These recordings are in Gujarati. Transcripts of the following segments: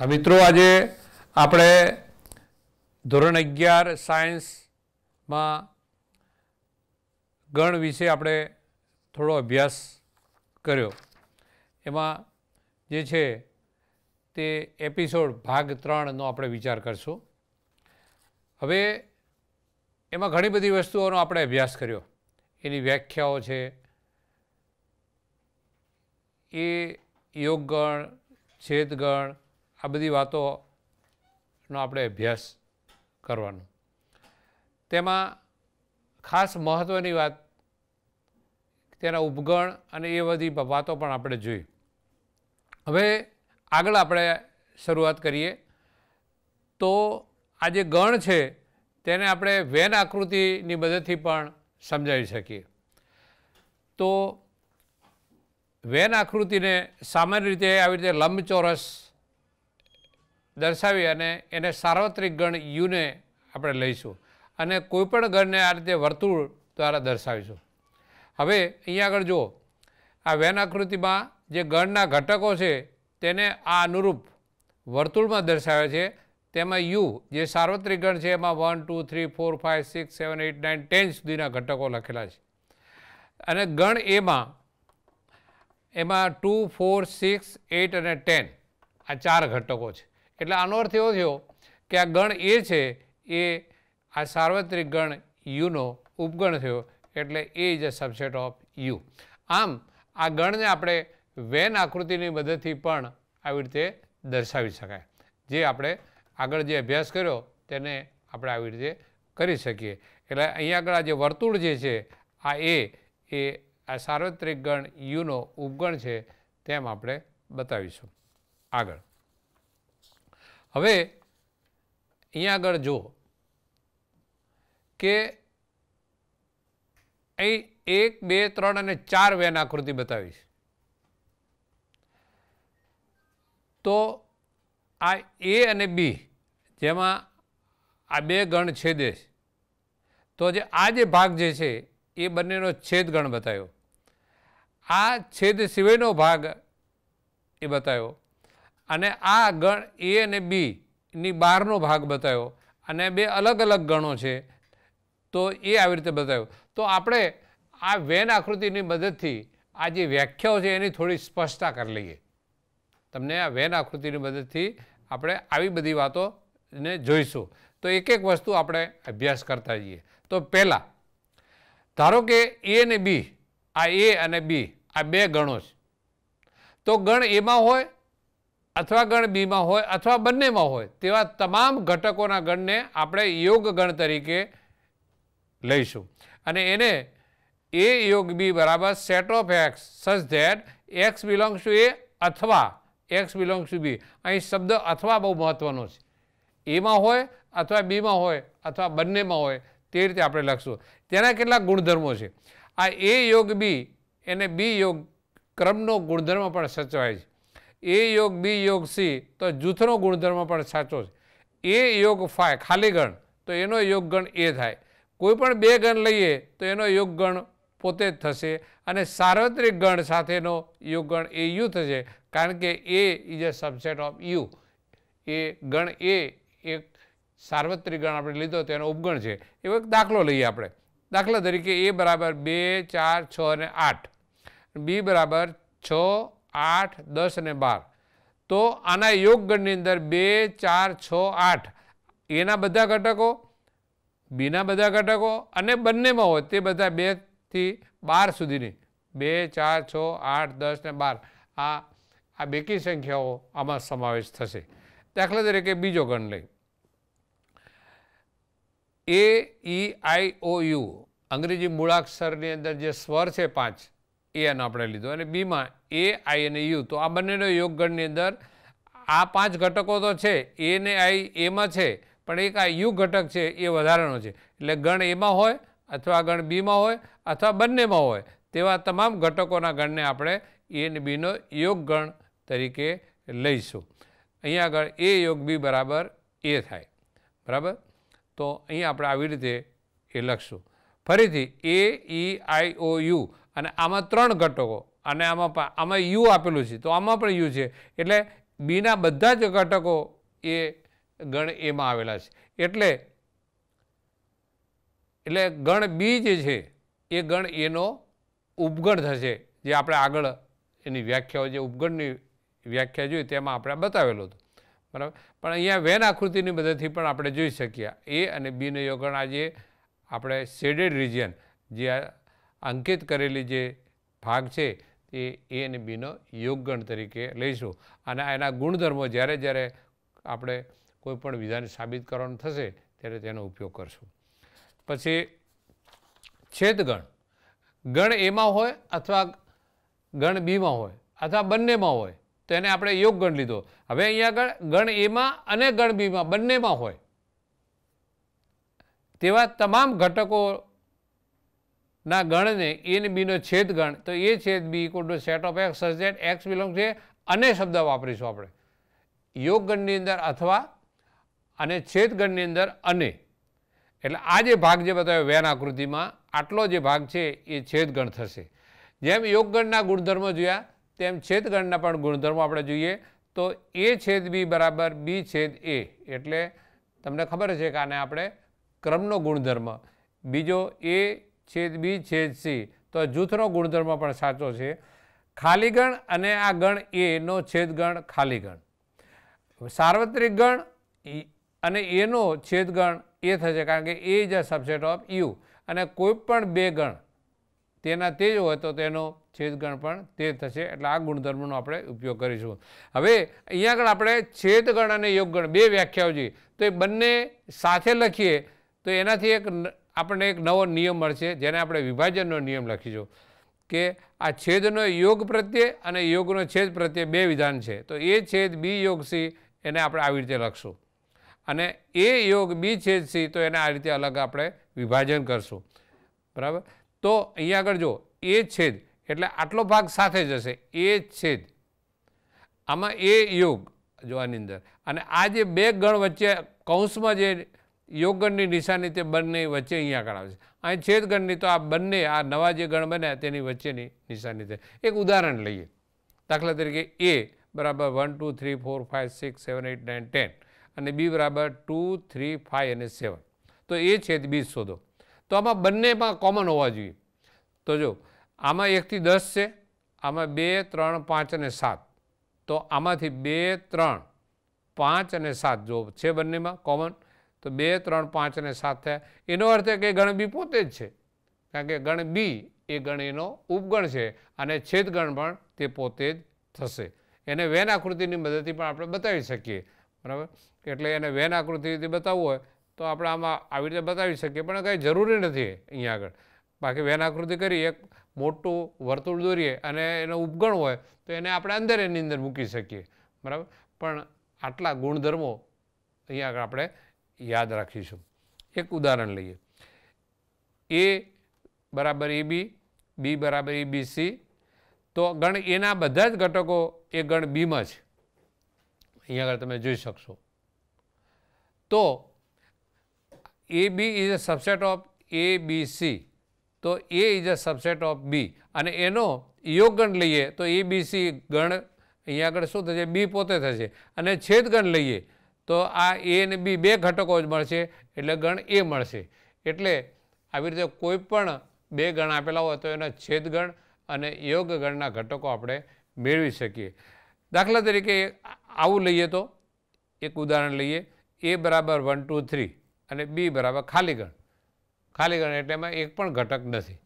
હા મિત્રો આજે આપણે ધોરણ અગિયાર સાયન્સમાં ગણ વિશે આપણે થોડો અભ્યાસ કર્યો એમાં જે છે તે એપિસોડ ભાગ ત્રણનો આપણે વિચાર કરશું હવે એમાં ઘણી બધી વસ્તુઓનો આપણે અભ્યાસ કર્યો એની વ્યાખ્યાઓ છે એ યોગગણ છેદગણ આ બધી વાતોનો આપણે અભ્યાસ કરવાનો તેમાં ખાસ મહત્ત્વની વાત તેના ઉપગણ અને એ બધી વાતો પણ આપણે જોઈ હવે આગળ આપણે શરૂઆત કરીએ તો આ જે ગણ છે તેને આપણે વેન આકૃતિની મદદથી પણ સમજાવી શકીએ તો વેન આકૃતિને સામાન્ય રીતે આવી રીતે લંબચોરસ દર્શાવી અને એને સાર્વત્રિક ગણ યુને આપણે લઈશું અને કોઈપણ ગણને આ રીતે વર્તુળ દ્વારા દર્શાવીશું હવે અહીંયા આગળ જુઓ આ વેન આકૃતિમાં જે ગણના ઘટકો છે તેને આ અનુરૂપ વર્તુળમાં દર્શાવે છે તેમાં યુ જે સાર્વત્રિક ગણ છે એમાં one two three four five six seven eight nine ten સુધીના ઘટકો લખેલા છે અને ગણ એમાં એમાં ટુ ફોર સિક્સ એટ અને ટેન આ ચાર ઘટકો છે એટલે આનો અર્થ એવો થયો કે આ ગણ એ છે એ આ સાર્વત્રિક ગણ યુનો ઉપગણ થયો એટલે A is a subset of U આમ આ ગણને આપણે વેન આકૃતિની મદદથી પણ આવી રીતે દર્શાવી શકાય જે આપણે આગળ જે અભ્યાસ કર્યો તેને આપણે આવી રીતે કરી શકીએ એટલે અહીંયા આગળ આ જે વર્તુળ જે છે આ એ એ આ સાર્વત્રિક ગણ યુનો ઉપગણ છે તેમ આપણે બતાવીશું આગળ હવે અહીંયા આગળ જો કે અહીં એક બે ત્રણ અને ચાર વેન આકૃતિ બતાવીશ તો આ એ અને બી જેમાં આ બે ગણ છેદે તો જે આ જે ભાગ જે છે એ બંનેનો છેદ ગણ બતાવ્યો આ છેદ સિવાયનો ભાગ એ બતાવ્યો અને આ ગણ એ અને બીની બહારનો ભાગ બતાવ્યો અને બે અલગ અલગ ગણો છે તો એ આવી રીતે બતાવ્યો તો આપણે આ વેન આકૃતિની મદદથી આ જે વ્યાખ્યાઓ છે એની થોડી સ્પષ્ટતા કરી લઈએ તમને આ વેન આકૃતિની મદદથી આપણે આવી બધી વાતોને જોઈશું તો એક એક વસ્તુ આપણે અભ્યાસ કરતા જઈએ તો પહેલાં ધારો કે એ અને બી આ એ અને બી આ બે ગણો છે તો ગણ એમાં હોય અથવા ગણ બીમાં હોય અથવા બંનેમાં હોય તેવા તમામ ઘટકોના ગણને આપણે યોગ ગણ તરીકે લઈશું અને એને એ યોગ બી બરાબર set of X such that X belongs to A અથવા એક્સ બિલોંગ્સ ટુ બી અહીં શબ્દ અથવા બહુ મહત્ત્વનો છે એમાં હોય અથવા બીમાં હોય અથવા બંનેમાં હોય તે રીતે આપણે લખશું તેના કેટલાક ગુણધર્મો છે આ એ યોગ બી એને બી યોગ ક્રમનો ગુણધર્મ પણ સચવાય છે એ યોગ બી યોગ સી તો જૂથનો ગુણધર્મ પણ સાચો છે એ યોગ ફાય ખાલી ગણ તો એનો યોગ ગણ એ થાય કોઈ પણ બે ગણ લઈએ તો એનો યોગ ગણ પોતે જ થશે અને સાર્વત્રિક ગણ સાથેનો યોગ ગણ એ યુ થશે કારણ કે A is a subset of U એ ગણ એ એક સાર્વત્રિક ગણ આપણે લીધો તો એનો ઉપગણ છે એવો એક દાખલો લઈએ આપણે દાખલા તરીકે એ બરાબર બે ચાર છ અને આઠ બી બરાબર છ આઠ દસ અને બાર તો આના યોગગણની અંદર બે ચાર છ આઠ એના બધા ઘટકો બીના બધા ઘટકો અને બંનેમાં હોય તે બધા બેથી બાર સુધીની બે ચાર છ આઠ દસ ને બાર આ આ બેકી સંખ્યાઓ આમાં સમાવેશ થશે દાખલા તરીકે બીજો ગણ લઈ એ ઈ આઈ ઓ યુ અંગ્રેજી મૂળાક્ષરની અંદર જે સ્વર છે પાંચ એન આપણે લીધો અને બીમાં એ આઈ અને યુ તો આ બંનેનો યોગગણની અંદર આ પાંચ ઘટકો તો છે એ ને આઈ એમાં છે પણ એક આ યુ ઘટક છે એ વધારાનો છે એટલે ગણ એમાં હોય અથવા ગણ બીમાં હોય અથવા બંનેમાં હોય તેવા તમામ ઘટકોના ગણને આપણે એ અને બીનો યોગગણ તરીકે લઈશું અહીંયા આગળ એ યોગ બી બરાબર એ થાય બરાબર તો અહીં આપણે આવી રીતે એ લખશું ફરીથી એ ઈ આઈ ઓ યુ અને આમાં ત્રણ ઘટકો અને આમાં પણ આમાં યુ આપેલું છે તો આમાં પણ યુ છે એટલે બીના બધા જ ઘટકો એ ગણ એમાં આવેલા છે એટલે એટલે ગણ બી જે છે એ ગણ એનો ઉપગણ થશે જે આપણે આગળ એની વ્યાખ્યાઓ જે ઉપગણની વ્યાખ્યા જોઈ તેમાં આપણે બતાવેલું હતું બરાબર પણ અહીંયા વેન આકૃતિની મદદથી પણ આપણે જોઈ શકીએ એ અને બીનો યોગણ આજે આપણે શેડેડ રિજિયન જે અંકિત કરેલી જે ભાગ છે એ એ અને બીનો ગણ તરીકે લઈશું અને એના ગુણધર્મો જ્યારે જ્યારે આપણે કોઈપણ વિધાને સાબિત કરવાનું થશે ત્યારે તેનો ઉપયોગ કરશું પછી છેદગણ ગણ એમાં હોય અથવા ગણ બીમાં હોય અથવા બંનેમાં હોય તેને આપણે યોગ ગણ લીધો હવે અહીંયા આગળ ગણ એમાં અને ગણ બીમાં બંનેમાં હોય તેવા તમામ ઘટકો ના ગણને એ બીનો છેદ ગણ તો એ છેદ B equal to set of X such that X belong છે અને શબ્દ વાપરીશું આપણે યોગગણની અંદર અથવા અને છેદગણની અંદર અને એટલે આ જે ભાગ જે બતાવ્યો વેન આકૃતિમાં આટલો જે ભાગ છે એ છેદગણ થશે જેમ યોગગણના ગુણધર્મો જોયા તેમ છેદગણના પણ ગુણધર્મો આપણે જોઈએ તો એ છેદ બી બરાબર બી છેદ એ એટલે તમને ખબર છે કે આને આપણે ક્રમનો ગુણધર્મ બીજો એ છેદ બી છેદ સી તો જૂથનો ગુણધર્મ પણ સાચો છે ખાલી ગણ અને આ ગણ એનો છેદ ગણ ખાલી ગણ સાર્વત્રિક ગણ અને એનો છેદગણ એ થશે કારણ કે એ જ સબસેટ ઓફ યુ અને કોઈ પણ બે ગણ તેના તે જ હોય તો તેનો છેદગણ પણ તે થશે એટલે આ ગુણધર્મનો આપણે ઉપયોગ કરીશું હવે અહીંયા આગળ આપણે છેદગણ અને યોગગણ બે વ્યાખ્યાઓ જોઈએ તો એ બંને સાથે લખીએ તો એનાથી એક આપણને એક નવો નિયમ મળશે જેને આપણે વિભાજનનો નિયમ લખીશું કે આ છેદનો યોગ પ્રત્યે અને યોગનો છેદ પ્રત્યે બે વિધાન છે તો એ છેદ બી યોગ સી એને આપણે આવી રીતે લખશું અને એ યોગ બી છેદ સી તો એને આ રીતે અલગ આપણે વિભાજન કરશું બરાબર તો અહીંયા આગળ જો એ છેદ એટલે આટલો ભાગ સાથે જશે એ છેદ આમાં એ યોગ જોવાની અંદર અને આ જે બે ગણ વચ્ચે કૌંસમાં જે યોગગણની નિશાની તે બંને વચ્ચે અહીંયા આગળ આવે છે અહીં છેદગણની તો આ બંને આ નવા જે ગણ બન્યા તેની વચ્ચેની નિશાની થાય એક ઉદાહરણ લઈએ દાખલા તરીકે એ બરાબર one two three four five six seven eight nine ten અને બી બરાબર ટુ થ્રી ફાઇવ અને સેવન તો એ છેદ બી શોધો તો આમાં બંનેમાં કોમન હોવા જોઈએ તો જો આમાં એકથી દસ છે આમાં બે ત્રણ પાંચ અને સાત તો આમાંથી બે ત્રણ પાંચ અને સાત જો છે બંનેમાં કોમન તો બે ત્રણ પાંચ અને સાત થયા એનો અર્થ એ કે ગણ બી પોતે જ છે કારણ કે ગણ બી એ ગણ એનો ઉપગણ છે અને છેદગણ પણ તે પોતે જ થશે એને વેન આકૃતિની મદદથી પણ આપણે બતાવી શકીએ બરાબર એટલે એને વેન આકૃતિથી બતાવવું હોય તો આપણે આમાં આવી રીતે બતાવી શકીએ પણ કંઈ જરૂરી નથી અહીંયા આગળ બાકી વેન આકૃતિ કરી એક મોટું વર્તુળ દોરીએ અને એનો ઉપગણ હોય તો એને આપણે અંદર એની અંદર મૂકી શકીએ બરાબર પણ આટલા ગુણધર્મો અહીંયા આગળ આપણે યાદ રાખીશું એક ઉદાહરણ લઈએ એ બરાબર એ બી બી બરાબર એ બી સી તો ગણ એના બધા જ ઘટકો એ ગણ બીમાં છે અહીંયા આગળ તમે જોઈ શકશો તો A B is a subset of A B C તો A is a subset of B અને એનો યોગ ગણ લઈએ તો એ બી સી ગણ અહીંયા આગળ શું થશે બી પોતે થશે અને છેદગણ લઈએ તો આ એ અને બી બે ઘટકો જ મળશે એટલે ગણ એ મળશે એટલે આવી રીતે કોઈ પણ બે ગણ આપેલા હોય તો એના છેદગણ અને યોગ ગણના ઘટકો આપણે મેળવી શકીએ દાખલા તરીકે આવું લઈએ તો એક ઉદાહરણ લઈએ એ બરાબર વન ટુ થ્રી અને બી બરાબર ખાલી ગણ ખાલી ગણ એટલે એમાં એક પણ ઘટક નથી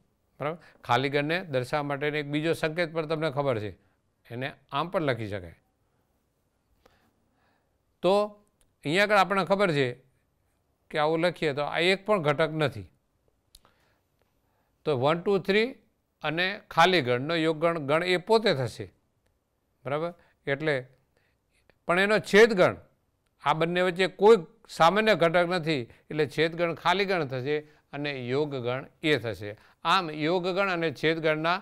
બરાબર ખાલી ગણને દર્શાવવા માટેનો એક બીજો સંકેત પણ તમને ખબર છે એને આમ પણ લખી શકાય તો અહીંયા આગળ આપણને ખબર છે કે આવું લખીએ તો આ એક પણ ઘટક નથી તો વન ટુ થ્રી અને ખાલી ગણનો યોગગણ ગણ એ પોતે થશે બરાબર એટલે પણ એનો છેદગણ આ બંને વચ્ચે કોઈ સામાન્ય ઘટક નથી એટલે છેદગણ ખાલી ગણ થશે અને યોગગણ એ થશે આમ યોગગણ અને છેદગણના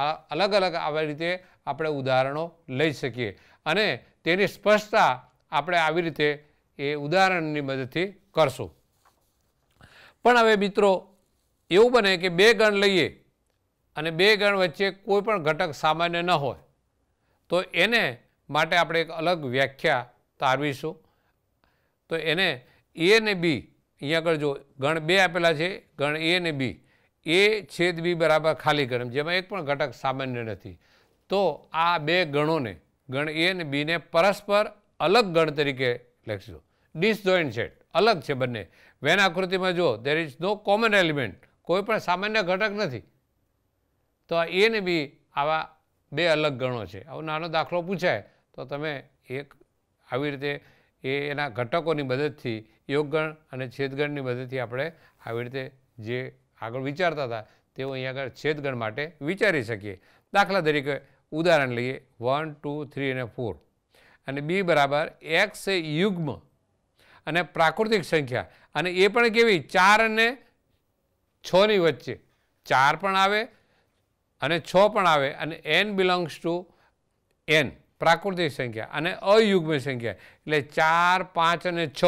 આ અલગ અલગ આવી રીતે આપણે ઉદાહરણો લઈ શકીએ અને તેની સ્પષ્ટતા આપણે આવી રીતે એ ઉદાહરણની મદદથી કરશું પણ હવે મિત્રો એવું બને કે બે ગણ લઈએ અને બે ગણ વચ્ચે કોઈ પણ ઘટક સામાન્ય ન હોય તો એને માટે આપણે એક અલગ વ્યાખ્યા તારવીશું તો એને એ ને બી અહીંયા આગળ જો ગણ બે આપેલા છે ગણ એ ને બી એ છેદ બી બરાબર ખાલી ગણ જેમાં એક પણ ઘટક સામાન્ય નથી તો આ બે ગણોને ગણ એ અને બીને પરસ્પર અલગ ગણ તરીકે લખીશું ડિસજોઈન્ટ સેટ અલગ છે બંને વેન આકૃતિમાં જુઓ there is no common element કોઈ પણ સામાન્ય ઘટક નથી તો એને બી આવા બે અલગ ગણો છે આવો નાનો દાખલો પૂછાય તો તમે એક આવી રીતે એ એના ઘટકોની મદદથી યોગગણ અને છેદગણની મદદથી આપણે આવી રીતે જે આગળ વિચારતા હતા તેઓ અહીંયા આગળ છેદગણ માટે વિચારી શકીએ દાખલા તરીકે ઉદાહરણ લઈએ વન ટુ થ્રી અને ફોર અને બી બરાબર એક્સ એ યુગ્મ અને પ્રાકૃતિક સંખ્યા અને એ પણ કેવી ચાર અને છની વચ્ચે ચાર પણ આવે અને છ પણ આવે અને એન બિલોંગ્સ ટુ એન પ્રાકૃતિક સંખ્યા અને અયુગ્મ સંખ્યા એટલે ચાર પાંચ અને છ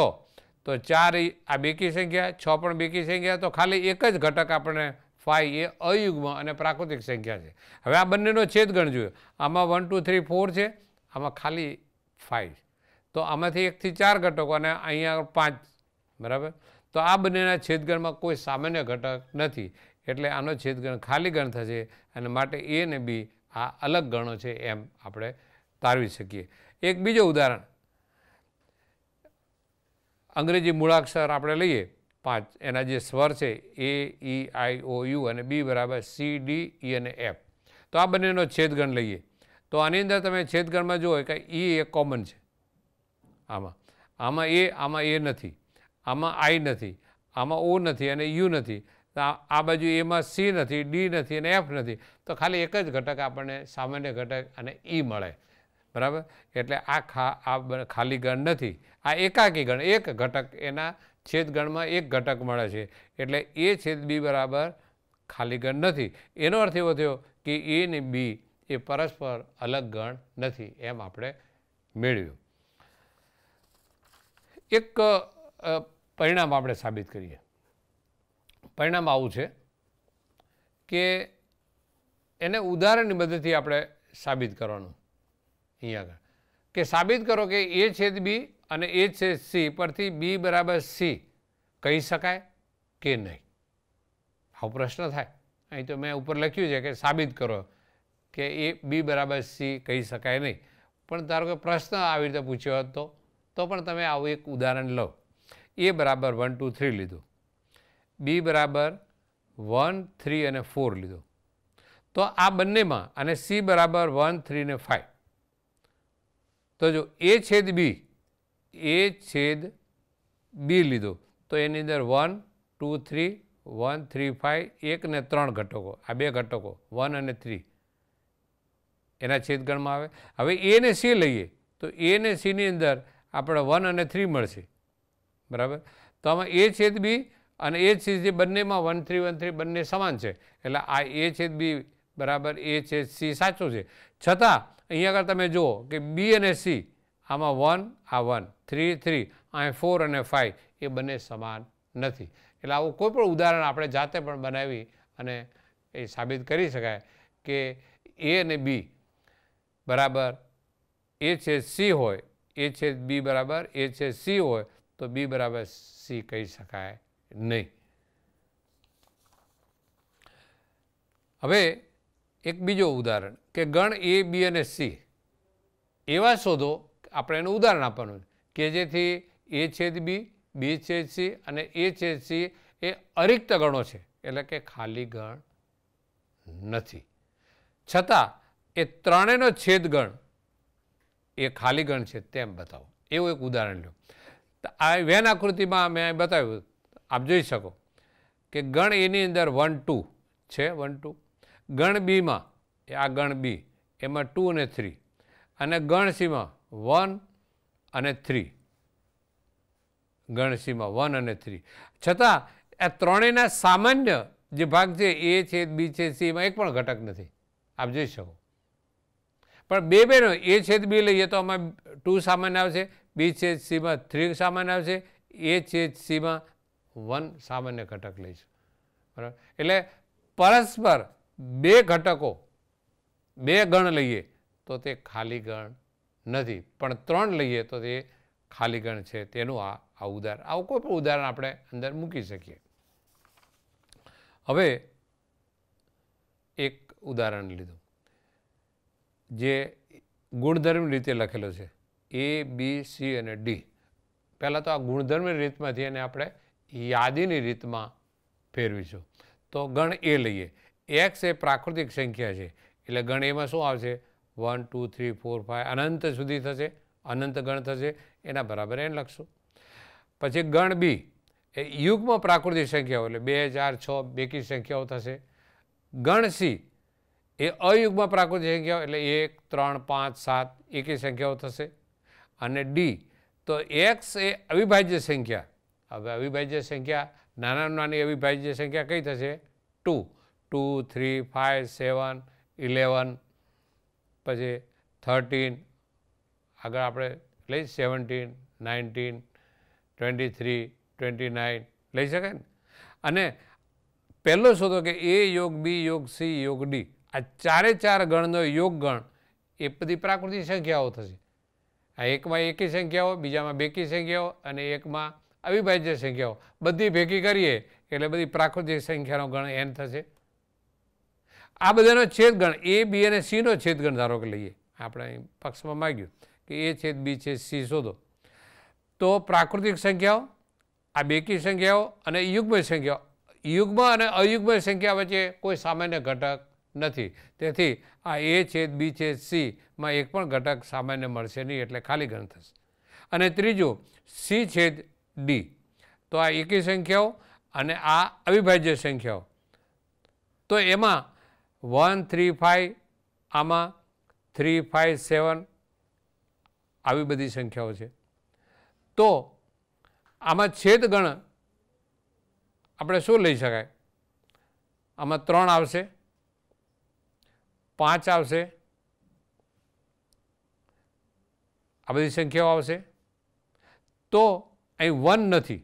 તો ચાર આ બેકી સંખ્યા છ પણ બેકી સંખ્યા તો ખાલી એક જ ઘટક આપણને ફાઈ એ અયુગ્મ અને પ્રાકૃતિક સંખ્યા છે હવે આ બંનેનો છેદ ગણ જોયો આમાં વન ટુ થ્રી ફોર છે આમાં ખાલી ફાઇવ તો આમાંથી એકથી ચાર ઘટકો અને અહીંયા પાંચ બરાબર તો આ બંનેના છેદગણમાં કોઈ સામાન્ય ઘટક નથી એટલે આનો છેદગણ ખાલી ગણ થશે અને માટે એ અને બી આ અલગ ગણો છે એમ આપણે તારવી શકીએ એક બીજું ઉદાહરણ અંગ્રેજી મૂળાક્ષર આપણે લઈએ પાંચ એના જે સ્વર છે એ ઈ આઈ ઓ યુ અને બી બરાબર સી ડી ઈ અને એફ તો આ બંનેનો છેદગણ લઈએ તો આની અંદર તમે છેદગણમાં જુઓ કે ઈ એક કોમન છે આમાં આમાં એ આમાં એ નથી આમાં આઈ નથી આમાં ઓ નથી અને યુ નથી આ બાજુ એમાં સી નથી ડી નથી અને એફ નથી તો ખાલી એક જ ઘટક આપણને સામાન્ય ઘટક અને ઈ e મળે બરાબર એટલે આ ખા આ ખાલી ગણ નથી આ એકાકી ગણ એક ઘટક એના છેદગણમાં એક ઘટક મળે છે એટલે એ છેદ બી બરાબર ખાલી ગણ નથી એનો અર્થ એવો થયો કે એ ને બી એ પરસ્પર અલગ ગણ નથી એમ આપણે મેળવ્યું એક પરિણામ આપણે સાબિત કરીએ પરિણામ આવું છે કે એને ઉદાહરણની મદદથી આપણે સાબિત કરવાનું અહીંયા આગળ કે સાબિત કરો કે એ છેદ બી અને એ છેદ સી પરથી બી બરાબર સી કહી શકાય કે નહીં આવો પ્રશ્ન થાય અહીં તો મેં ઉપર લખ્યું છે કે સાબિત કરો કે એ બી બરાબર સી કહી શકાય નહીં પણ ધારો કે પ્રશ્ન આવી રીતે પૂછ્યો હતો તો પણ તમે આવું એક ઉદાહરણ લો એ બરાબર વન ટુ થ્રી લીધું બી બરાબર વન થ્રી અને ફોર લીધો તો આ બંનેમાં અને સી બરાબર વન થ્રી ને ફાઇવ તો જો એ છેદ બી એ છેદ બી લીધો તો એની અંદર one two three one three five એક ને ત્રણ ઘટકો આ બે ઘટકો વન અને થ્રી એના છેદગણમાં આવે હવે એને સી લઈએ તો એને સીની અંદર આપણે વન અને થ્રી મળશે બરાબર તો આમાં એ છેદ બી અને એ છેદ જે બંનેમાં વન થ્રી વન થ્રી બંને સમાન છે એટલે આ એ છેદ બી બરાબર એ છેદ સી સાચું છે છતાં અહીંયા આગળ તમે જુઓ કે બી અને સી આમાં વન આ વન થ્રી થ્રી આ ફોર અને ફાઇવ એ બંને સમાન નથી એટલે આવું કોઈ પણ ઉદાહરણ આપણે જાતે પણ બનાવી અને એ સાબિત કરી શકાય કે એ અને બી બરાબર એ છે સી હોય એ છે બી બરાબર એ છે સી હોય તો બી બરાબર સી કહી શકાય નહીં હવે એક બીજો ઉદાહરણ કે ગણ એ બી અને સી એવા શોધો આપણે એનું ઉદાહરણ આપવાનું કે જેથી એ છેદ બી બી છેદ સી અને એ છેદ સી એ અરિક્ત ગણો છે એટલે કે ખાલી ગણ નથી છતાં એ ત્રણેયનો છેદગણ એ ખાલી ગણ છે તેમ બતાવો એવું એક ઉદાહરણ લો આ વેન આકૃતિમાં મેં બતાવ્યું આપ જોઈ શકો કે ગણ એની અંદર વન ટુ છે વન ટુ ગણ બીમાં એ આ ગણ બી એમાં ટુ અને થ્રી અને ગણ સીમાં વન અને થ્રી ગણ સીમાં વન અને થ્રી છતાં આ ત્રણેયના સામાન્ય જે ભાગ છે એ છે બી છે સીમાં એક પણ ઘટક નથી આપ જોઈ શકો પણ બે બેનો એ છેદ બી લઈએ તો આમાં ટુ સામાન્ય આવશે બી છેદ સીમાં થ્રી સામાન્ય આવશે એ છેદ સીમાં વન સામાન્ય ઘટક લઈશું બરાબર એટલે પરસ્પર બે ઘટકો બે ગણ લઈએ તો તે ખાલી ગણ નથી પણ ત્રણ લઈએ તો તે ખાલી ગણ છે તેનું આ આ ઉદાહરણ આવું કોઈ પણ ઉદાહરણ આપણે અંદર મૂકી શકીએ હવે એક ઉદાહરણ લીધું જે ગુણધર્મ રીતે લખેલો છે એ બી સી અને ડી પહેલાં તો આ ગુણધર્મ રીતમાંથી એને આપણે યાદીની રીતમાં ફેરવીશું તો ગણ એ લઈએ એક્સ એ પ્રાકૃતિક સંખ્યા છે એટલે ગણ એમાં શું આવશે one two three four five અનંત સુધી થશે અનંત ગણ થશે એના બરાબર એને લખશું પછી ગણ બી એ યુગમાં પ્રાકૃતિક સંખ્યાઓ એટલે બે ચાર છ બેકી સંખ્યાઓ થશે ગણ સી એ અયુગમાં પ્રાકૃતિક સંખ્યાઓ એટલે એક ત્રણ પાંચ સાત એકી સંખ્યાઓ થશે અને ડી તો એક્સ એ અવિભાજ્ય સંખ્યા હવે અવિભાજ્ય સંખ્યા નાના નાની અવિભાજ્ય સંખ્યા કઈ થશે two two three five seven eleven પછી થર્ટીન આગળ આપણે લઈ seventeen nineteen twenty three twenty nine લઈ શકાય ને અને પહેલો શોધો કે એ યોગ બી યોગ સી યોગ ડી આ ચારે ચાર ગણનો યોગ ગણ એ બધી પ્રાકૃતિક સંખ્યાઓ થશે આ એકમાં એકી સંખ્યાઓ બીજામાં બેકી સંખ્યાઓ અને એકમાં અવિભાજ્ય સંખ્યાઓ બધી ભેગી કરીએ એટલે બધી પ્રાકૃતિક સંખ્યાનો ગણ એન થશે આ બધાનો છેદ ગણ એ બી અને સીનો છેદગણ ધારો કે લઈએ આપણે અહીં પક્ષમાં માગ્યું કે એ છેદ બી છે સી શોધો તો પ્રાકૃતિક સંખ્યાઓ આ બેકી સંખ્યાઓ અને યુગ્મ સંખ્યાઓ યુગ્મ અને અયુગ્મ સંખ્યા વચ્ચે કોઈ સામાન્ય ઘટક નથી તેથી આ એ છેદ બી છેદ સીમાં એક પણ ઘટક સામાન્ય મળશે નહીં એટલે ખાલી ગણ થશે અને ત્રીજું સી છેદ ડી તો આ એકી સંખ્યાઓ અને આ અવિભાજ્ય સંખ્યાઓ તો એમાં વન થ્રી ફાઇવ આમાં થ્રી ફાઇવ સેવન આવી બધી સંખ્યાઓ છે તો આમાં છેદ ગણ આપણે શું લઈ શકાય આમાં ત્રણ આવશે પાંચ આવશે આ બધી સંખ્યાઓ આવશે તો અહીં વન નથી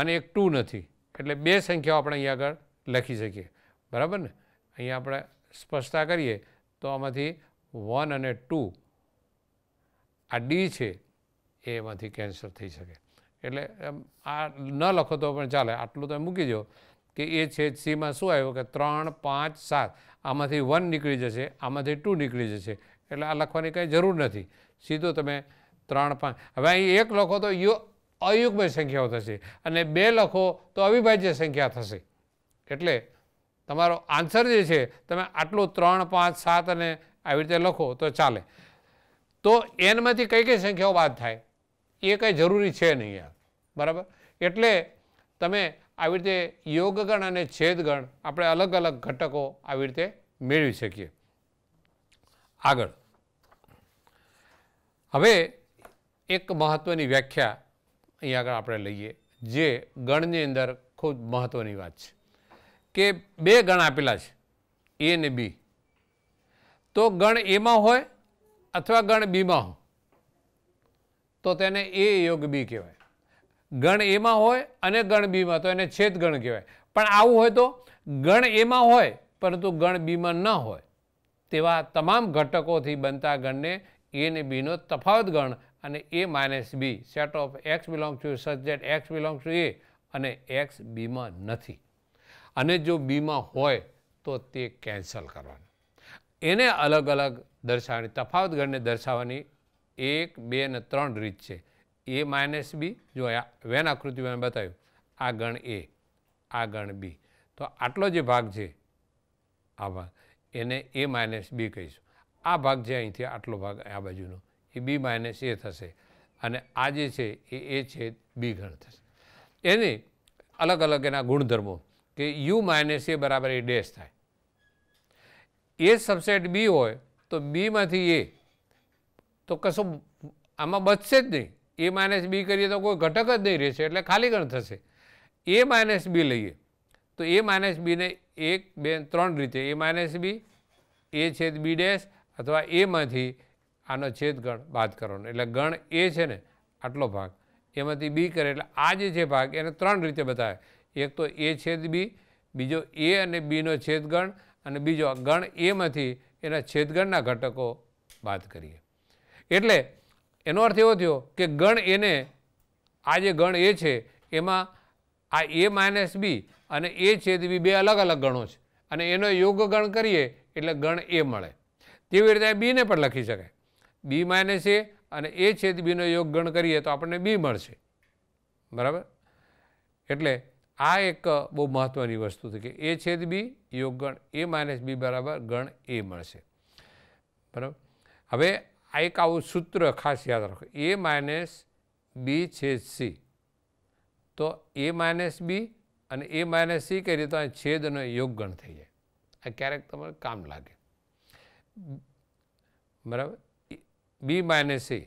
અને એક ટુ નથી એટલે બે સંખ્યાઓ આપણે અહીં આગળ લખી શકીએ બરાબર ને અહીંયા આપણે સ્પષ્ટતા કરીએ તો આમાંથી વન અને ટુ આ ડી છે એ એમાંથી કેન્સલ થઈ શકે એટલે આ ન લખો તો પણ ચાલે આટલું તમે મૂકી દો કે એ છેદ સીમાં શું આવ્યો કે ત્રણ પાંચ સાત આમાંથી વન નીકળી જશે આમાંથી ટુ નીકળી જશે એટલે આ લખવાની કંઈ જરૂર નથી સીધો તમે ત્રણ પાંચ હવે અહીં એક લખો તો યુ અયુગ્મ સંખ્યાઓ થશે અને બે લખો તો અવિભાજ્ય સંખ્યા થશે એટલે તમારો આન્સર જે છે તમે આટલું ત્રણ પાંચ સાત અને આવી રીતે લખો તો ચાલે તો એનમાંથી કઈ કઈ સંખ્યાઓ બાદ થાય એ કંઈ જરૂરી છે નહીં યાર બરાબર એટલે તમે આવી રીતે યોગગણ અને છેદગણ આપણે અલગ અલગ ઘટકો આવી રીતે મેળવી શકીએ આગળ હવે એક મહત્ત્વની વ્યાખ્યા અહીં આગળ આપણે લઈએ જે ગણની અંદર ખૂબ મહત્ત્વની વાત છે કે બે ગણ આપેલા છે એ ને બી તો ગણ એમાં હોય અથવા ગણ બીમાં હોય તો તેને એ યોગ બી કહેવાય ગણ એમાં હોય અને ગણ બીમાં તો એને છેદ ગણ કહેવાય પણ આવું હોય તો ગણ એમાં હોય પરંતુ ગણ બીમાં ન હોય તેવા તમામ ઘટકોથી બનતા ગણને એ અને બીનો તફાવત ગણ અને A minus B set of X belong to subject X belong to A અને એક્સ બીમાં નથી અને જો બીમાં હોય તો તે કેન્સલ કરવાનું એને અલગ અલગ દર્શાવવાની તફાવત ગણને દર્શાવવાની એક બે અને ત્રણ રીત છે એ માઇનસ બી જો વેન આકૃતિ મેં બતાવ્યું આ ગણ એ આ ગણ બી તો આટલો જે ભાગ છે આ ભાગ એને એ માઇનસ બી કહીશું આ ભાગ છે અહીંથી આટલો ભાગ આ બાજુનો એ બી માઇનસ એ થશે અને આ જે છે એ એ છે બી ગણ થશે એની અલગ અલગ એના ગુણધર્મો કે યુ માઇનસ એ બરાબર એ ડેશ થાય એ સબસેટ બી હોય તો બીમાંથી એ તો કશું આમાં બચશે જ નહીં એ માઇનસ બી કરીએ તો કોઈ ઘટક જ નહીં રહેશે એટલે ખાલી ગણ થશે એ માઇનસ બી લઈએ તો એ માઇનસ બીને એક બે ત્રણ રીતે એ માઇનસ બી એ છેદ બી ડેશ અથવા એમાંથી આનો છેદ ગણ બાદ કરવાનો એટલે ગણ એ છે ને આટલો ભાગ એમાંથી બી કરે એટલે આ જે છે ભાગ એને ત્રણ રીતે બતાવે એક તો એ છેદ બી બીજો એ અને બીનો છેદ ગણ અને બીજો ગણ એમાંથી એના છેદગણના ઘટકો બાદ કરીએ એટલે એનો અર્થ એવો થયો કે ગણ એને આ જે ગણ એ છે એમાં આ એ માઇનસ બી અને એ છેદ બી બે અલગ અલગ ગણો છે અને એનો યોગ ગણ કરીએ એટલે ગણ એ મળે તેવી રીતે બીને પણ લખી શકાય બી માઇનસ એ અને એ છેદ બીનો યોગ ગણ કરીએ તો આપણને બી મળશે બરાબર એટલે આ એક બહુ મહત્ત્વની વસ્તુ છે કે એ છેદ બી યોગ ગણ એ માઇનસ બી બરાબર ગણ એ મળશે બરાબર હવે આ એક આવું સૂત્ર ખાસ યાદ રાખો એ માઇનસ બી છેદ સી તો એ માઇનસ બી અને એ માઇનસ સી કરીએ તો અહીં છેદનો યોગ ગણ થઈ જાય આ ક્યારેક તમારે કામ લાગે બરાબર બી માઇનસ સી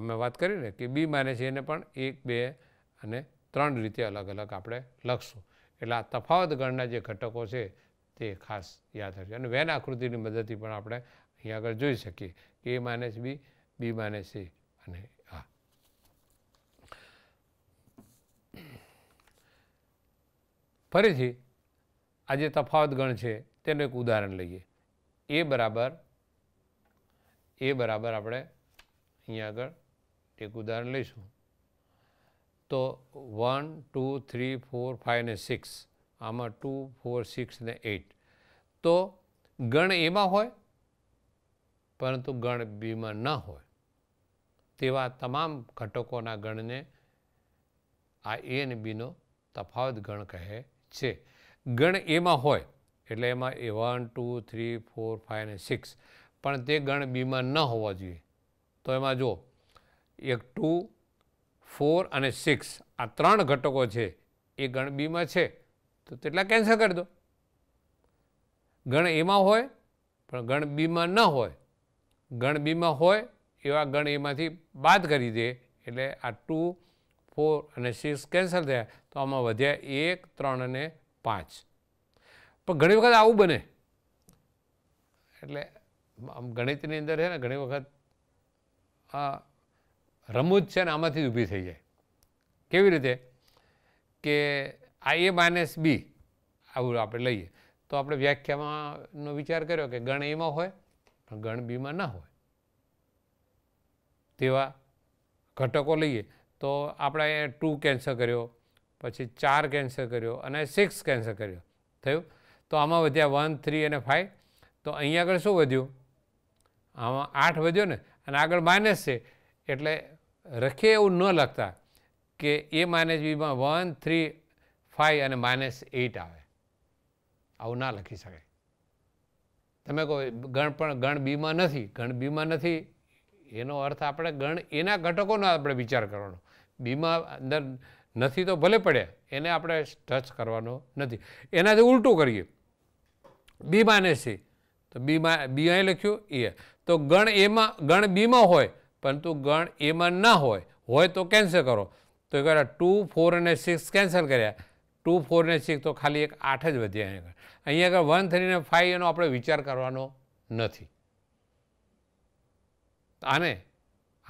અમે વાત કરી ને કે બી માઇનસ એને પણ એક બે અને ત્રણ રીતે અલગ અલગ આપણે લખશું એટલે આ તફાવત ગણના જે ઘટકો છે તે ખાસ યાદ રાખજો અને વેન આકૃતિની મદદથી પણ આપણે અહીંયા આગળ જોઈ શકીએ કે એ માઇનસ બી બી માને છે અને હા ફરીથી આ જે તફાવત ગણ છે તેનું એક ઉદાહરણ લઈએ એ બરાબર એ બરાબર આપણે અહીંયા આગળ એક ઉદાહરણ લઈશું તો one two three four five ને સિક્સ આમાં ટુ ફોર સિક્સ ને એટ તો ગણ એમાં હોય પરંતુ ગણ બીમાં ન હોય તેવા તમામ ઘટકોના ગણને આ એ અને બીનો તફાવત ગણ કહે છે ગણ એમાં હોય એટલે એમાં એ one two three four five અને સિક્સ પણ તે ગણ બીમાં ન હોવા જોઈએ તો એમાં જો એક ટુ ફોર અને સિક્સ આ ત્રણ ઘટકો છે એ ગણ બીમાં છે તો તેટલા કેન્સલ કરી દો ગણ એમાં હોય પણ ગણ બીમાં ન હોય ગણ બીમાં હોય એવા ગણ એમાંથી બાદ કરી દે એટલે આ ટુ ફોર અને સિક્સ કેન્સલ થયા તો આમાં વધ્યા એક ત્રણ અને પાંચ પણ ઘણી વખત આવું બને એટલે આમ ગણિતની અંદર છે ને ઘણી વખત આ રમૂજ છે ને આમાંથી ઊભી થઈ જાય કેવી રીતે કે આ એ માઇનસ બી આવું આપણે લઈએ તો આપણે વ્યાખ્યામાંનો વિચાર કર્યો કે ગણ એમાં હોય પણ ગણ બીમાં ના હોય તેવા ઘટકો લઈએ તો આપણે ટુ કેન્સર કર્યો પછી ચાર કેન્સર કર્યો અને સિક્સ કેન્સર કર્યો થયું તો આમાં વધ્યા વન થ્રી અને ફાઇવ તો અહીંયા આગળ શું વધ્યું આમાં આઠ વધ્યો ને અને આગળ માઇનસ છે એટલે રખીએ એવું ન લખતા કે એ માઇનસ બીમાં વન થ્રી ફાઇવ અને માઇનસ એઇટ આવે આવું ના લખી શકાય તમે કહો ગણ પણ ગણ બીમાં નથી ગણ બીમાં નથી એનો અર્થ આપણે ગણ એના ઘટકોનો આપણે વિચાર કરવાનો બીમા અંદર નથી તો ભલે પડે એને આપણે ટચ કરવાનો નથી એનાથી ઉલટું કરીએ બીમાને સી તો બીમાં બીઆઈ લખ્યું એ તો ગણ એમાં ગણ બીમાં હોય પરંતુ ગણ એમાં ના હોય હોય તો કેન્સલ કરો તો એ કર્યા ટુ ફોર અને સિક્સ કેન્સલ કર્યા ટુ ફોર અને સિક્સ તો ખાલી એક આઠ જ વધ્યા અહીંયા આગળ વન થ્રી ને ફાઈવ એનો આપણે વિચાર કરવાનો નથી આને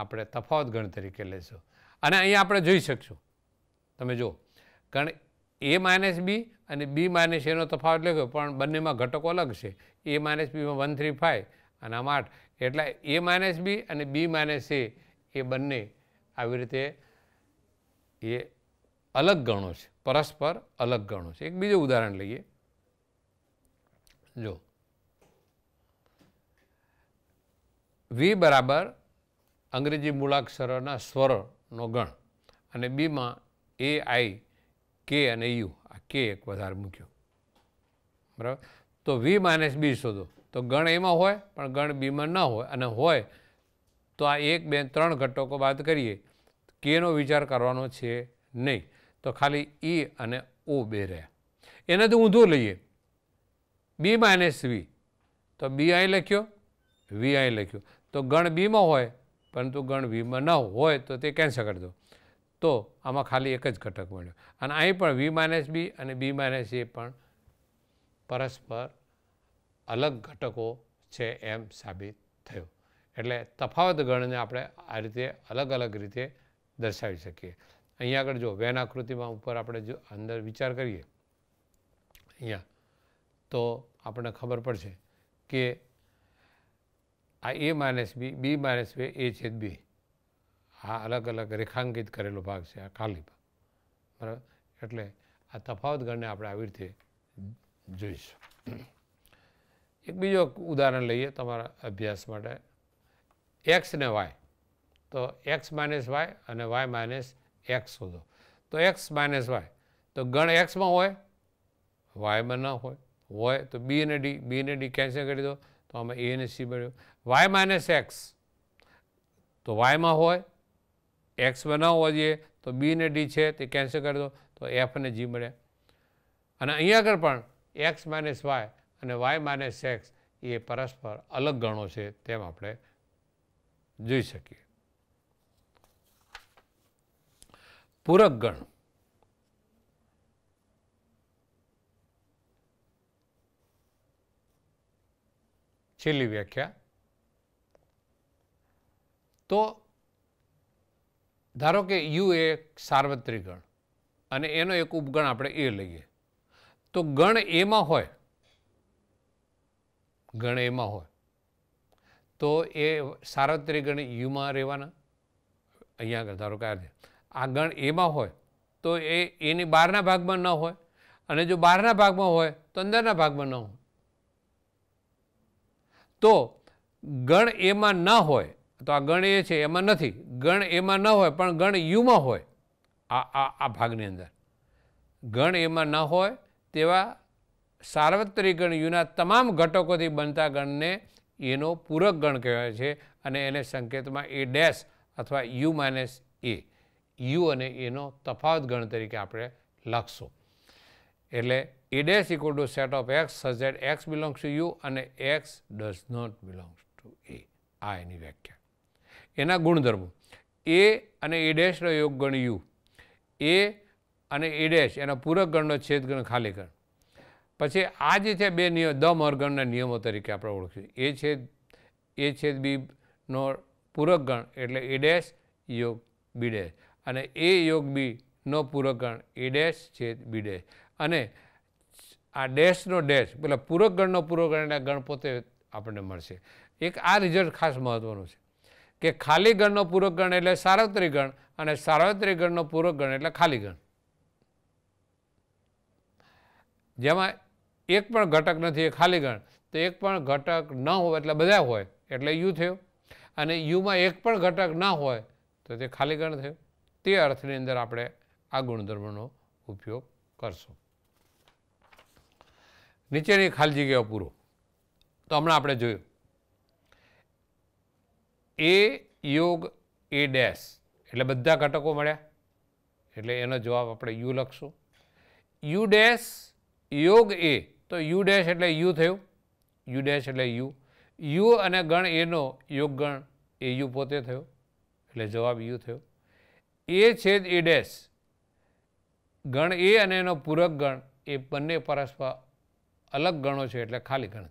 આપણે તફાવત ગણ તરીકે લેશું અને અહીંયા આપણે જોઈ શકશું તમે જો કારણ એ માઇનસ બી અને બી માઇનસ એનો તફાવત લખ્યો પણ બંનેમાં ઘટકો અલગ છે એ માઇનસ બીમાં વન થ્રી ફાઇવ અને આમાં આઠ એટલે એ માઇનસ બી અને બી માઇનસ એ એ બંને આવી રીતે એ અલગ ગણો છે પરસ્પર અલગ ગણો છે એક બીજું ઉદાહરણ લઈએ જો વી બરાબર અંગ્રેજી મૂળાક્ષરોના સ્વરનો ગણ અને બીમાં એ આઈ કે અને યુ આ કે એક વધારે મૂક્યો બરાબર તો વી માઇનસ બી શોધો તો ગણ એમાં હોય પણ ગણ બીમાં ન હોય અને હોય તો આ એક બે ત્રણ ઘટકો બાદ કરીએ કેનો વિચાર કરવાનો છે નહીં તો ખાલી ઈ e અને ઓ બે રહ્યા એનાથી ઊંધું લઈએ બી માઇનસ વી તો બી આઈ લખ્યો વી આઈ લખ્યો તો ગણ બીમાં હોય પરંતુ ગણ વીમાં ન હોય તો તે કેન્સલ કરી દો તો આમાં ખાલી એક જ ઘટક મળ્યો અને અહીં પણ વી માઇનસ બી અને બી માઇનસ એ પણ પરસ્પર અલગ ઘટકો છે એમ સાબિત થયો એટલે તફાવત ગણને આપણે આ રીતે અલગ અલગ રીતે દર્શાવી શકીએ અહીંયા આગળ જો વેન આકૃતિમાં ઉપર આપણે જો અંદર વિચાર કરીએ અહીંયા તો આપણને ખબર પડશે કે આ એ માઇનસ બી બી માઇનસ બે એ છેદ બી આ અલગ અલગ રેખાંકિત કરેલો ભાગ છે આ ખાલી ભાગ બરાબર એટલે આ તફાવત ગણને આપણે આવી રીતે જોઈશું એક બીજો ઉદાહરણ લઈએ તમારા અભ્યાસ માટે એક્સ ને વાય તો એક્સ માઇનસ વાય અને વાય માઇનસ એક્સ શોધો તો એક્સ માઇનસ વાય તો ગણ એક્સમાં હોય વાયમાં ન હોય હોય તો બી અને ડી બી અને ડી કેન્સલ કરી દો તો આમાં એ અને સી બન્યું વાય માઇનસ એક્સ તો વાયમાં હોય એક્સ બનાવવો જોઈએ તો બી અને ડી છે તે કેન્સલ કરી દો તો એફ અને જી મળે અને અહીંયા આગળ પણ એક્સ માઇનસ વાય અને વાય માઇનસ એક્સ એ પરસ્પર અલગ ગણો છે તેમ આપણે જોઈ શકીએ પૂરક ગણ છેલ્લી વ્યાખ્યા તો ધારો કે યુ એ સાર્વત્રિક ગણ અને એનો એક ઉપગણ આપણે એ લઈએ તો ગણ એમાં હોય ગણ એમાં હોય તો એ સાર્વત્રિક ગણ યુમાં રહેવાના અહીંયા આગળ ધારો કે આ ગણ એમાં હોય તો એ એની બહારના ભાગમાં ન હોય અને જો બહારના ભાગમાં હોય તો અંદરના ભાગમાં ન હોય તો ગણ એમાં ન હોય તો આ ગણ એ છે એમાં નથી ગણ એમાં ન હોય પણ ગણ યુમાં હોય આ આ આ ભાગની અંદર ગણ એમાં ન હોય તેવા સાર્વત્રિક ગણ યુના તમામ ઘટકોથી બનતા ગણને એનો પૂરક ગણ કહેવાય છે અને એને સંકેતમાં એ ડેશ અથવા યુ માઇનસ એ યુ અને એનો તફાવત ગણ તરીકે આપણે લખશું એટલે A dash equal to set of X such X belongs to U અને X does not belongs to A આ એની વ્યાખ્યા એના ગુણધર્મો એ અને એ ડેશનો યોગ ગણ યુ એ અને એ એના પૂરક ગણનો છેદ ગણ ખાલી ગણ પછી આ જે છે બે નિયમ દમ અર્ગણના નિયમો તરીકે આપણે ઓળખીએ એ છેદ એ છેદ બીનો પૂરક ગણ એટલે એ યોગ બીડેશ અને એ યોગ બીનો પૂરક ગણ એ છેદ બીડેશ અને આ ડેશનો ડેશ પેલા પૂરક ગણનો પૂરક ગણના ગણ પોતે આપણને મળશે એક આ રિઝલ્ટ ખાસ મહત્ત્વનું છે કે ખાલી ગણનો પૂરક ગણ એટલે સાર્વત્રિક ગણ અને સાર્વત્રિક ગણનો પૂરક ગણ એટલે ખાલી ગણ જેમાં એક પણ ઘટક નથી એ ખાલી ગણ તો એક પણ ઘટક ન હોય એટલે બધા હોય એટલે યુ થયો અને યુમાં એક પણ ઘટક ના હોય તો તે ખાલી ગણ થયો તે અર્થની અંદર આપણે આ ગુણધર્મનો ઉપયોગ કરશું નીચેની ખાલી જગ્યાઓ પૂરો તો હમણાં આપણે જોયું એ યોગ એ ડેશ એટલે બધા ઘટકો મળ્યા એટલે એનો જવાબ આપણે યુ લખશું યુ ડેશ યોગ એ તો યુ ડેશ એટલે યુ થયું યુ ડેશ એટલે યુ યુ અને ગણ એનો યોગ ગણ એ યુ પોતે થયો એટલે જવાબ યુ થયો એ છેદ એ ડેશ ગણ એ અને એનો પૂરક ગણ એ બંને પરસ્પર અલગ ગણો છે એટલે ખાલી ગણ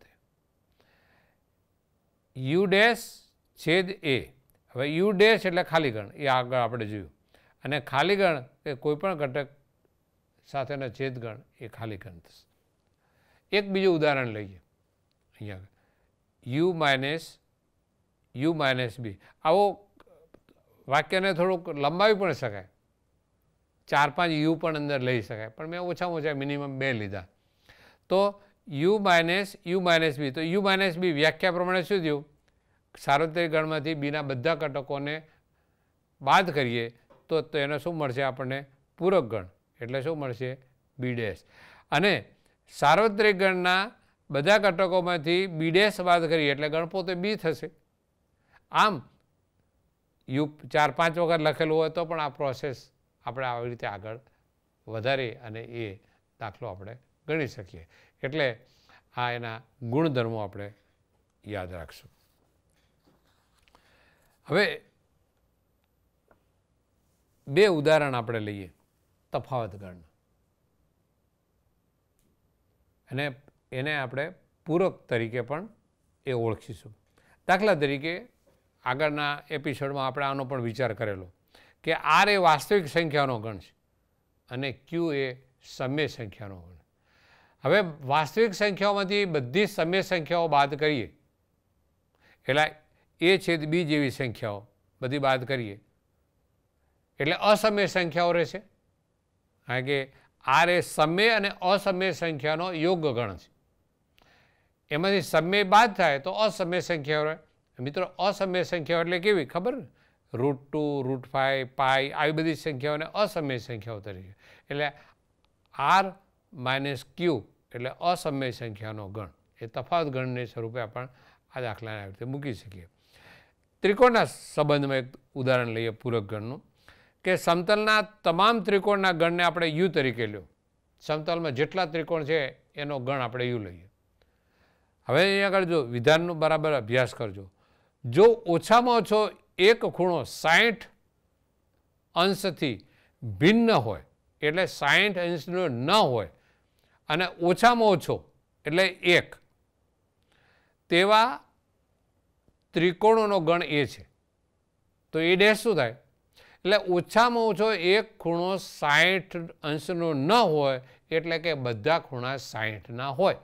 યુ ડેશ છેદ એ હવે યુ ડેશ એટલે ખાલી ગણ એ આગળ આપણે જોયું અને ખાલી ગણ એ કોઈપણ ઘટક સાથેના છેદ ગણ એ ખાલી ગણ થશે એક બીજું ઉદાહરણ લઈએ અહીંયા U minus U minus B આવો વાક્યને થોડુંક લંબાવી પણ શકાય ચાર પાંચ યુ પણ અંદર લઈ શકાય પણ મેં ઓછામાં ઓછા મિનિમમ બે લીધા તો U minus U minus B તો યુ માઇનસ બી વ્યાખ્યા પ્રમાણે શું થયું સાર્વત્રિક ગણમાંથી બીના બધા ઘટકોને બાદ કરીએ તો એનો શું મળશે આપણને પૂરક ગણ એટલે શું મળશે બી ડેશ અને સાર્વત્રિક ગણના બધા ઘટકોમાંથી બી ડેશ બાદ કરીએ એટલે ગણ પોતે બી થશે આમ યુ ચાર પાંચ વખત લખેલું હોય તો પણ આ પ્રોસેસ આપણે આવી રીતે આગળ વધારીએ અને એ દાખલો આપણે ગણી શકીએ એટલે આ એના ગુણધર્મો આપણે યાદ રાખશું હવે બે ઉદાહરણ આપણે લઈએ તફાવત ગણ અને એને આપણે પૂરક તરીકે પણ એ ઓળખીશું દાખલા તરીકે આગળના એપિસોડમાં આપણે આનો પણ વિચાર કરેલો કે આર એ વાસ્તવિક સંખ્યાનો ગણ છે અને ક્યુ એ સમય સંખ્યાનો ગણ હવે વાસ્તવિક સંખ્યાઓમાંથી બધી સમય સંખ્યાઓ બાદ કરીએ એટલે એ છેદ બી જેવી સંખ્યાઓ બધી બાદ કરીએ એટલે અસમય સંખ્યાઓ રહેશે કારણ કે આર એ સમય અને અસમય સંખ્યાનો યોગ્ય ગણ છે એમાંથી સમય બાદ થાય તો અસમય સંખ્યાઓ રહે મિત્રો અસમય સંખ્યાઓ એટલે કેવી ખબર root two root five pi આવી બધી સંખ્યાઓને અસમય સંખ્યાઓ તરીકે એટલે આર માઇનસ ક્યુ એટલે અસમય સંખ્યાનો ગણ એ તફાવત ગણને સ્વરૂપે આપણે આ દાખલાને આવી રીતે મૂકી શકીએ ત્રિકોણના સંબંધમાં એક ઉદાહરણ લઈએ પૂરક ગણનું કે સમતલના તમામ ત્રિકોણના ગણને આપણે યુ તરીકે લ્યો સમતલમાં જેટલા ત્રિકોણ છે એનો ગણ આપણે યુ લઈએ હવે અહીંયા આગળ જો વિધાનનો બરાબર અભ્યાસ કરજો જો ઓછામાં ઓછો એક ખૂણો સાહીઠ અંશથી ભિન્ન હોય એટલે સાહીઠ અંશનો ન હોય અને ઓછામાં ઓછો એટલે એક તેવા ત્રિકોણોનો ગણ એ છે તો એ ડેશ શું થાય એટલે ઓછામાં ઓછો એક ખૂણો સાહીઠ અંશનો ન હોય એટલે કે બધા ખૂણા સાહીઠના હોય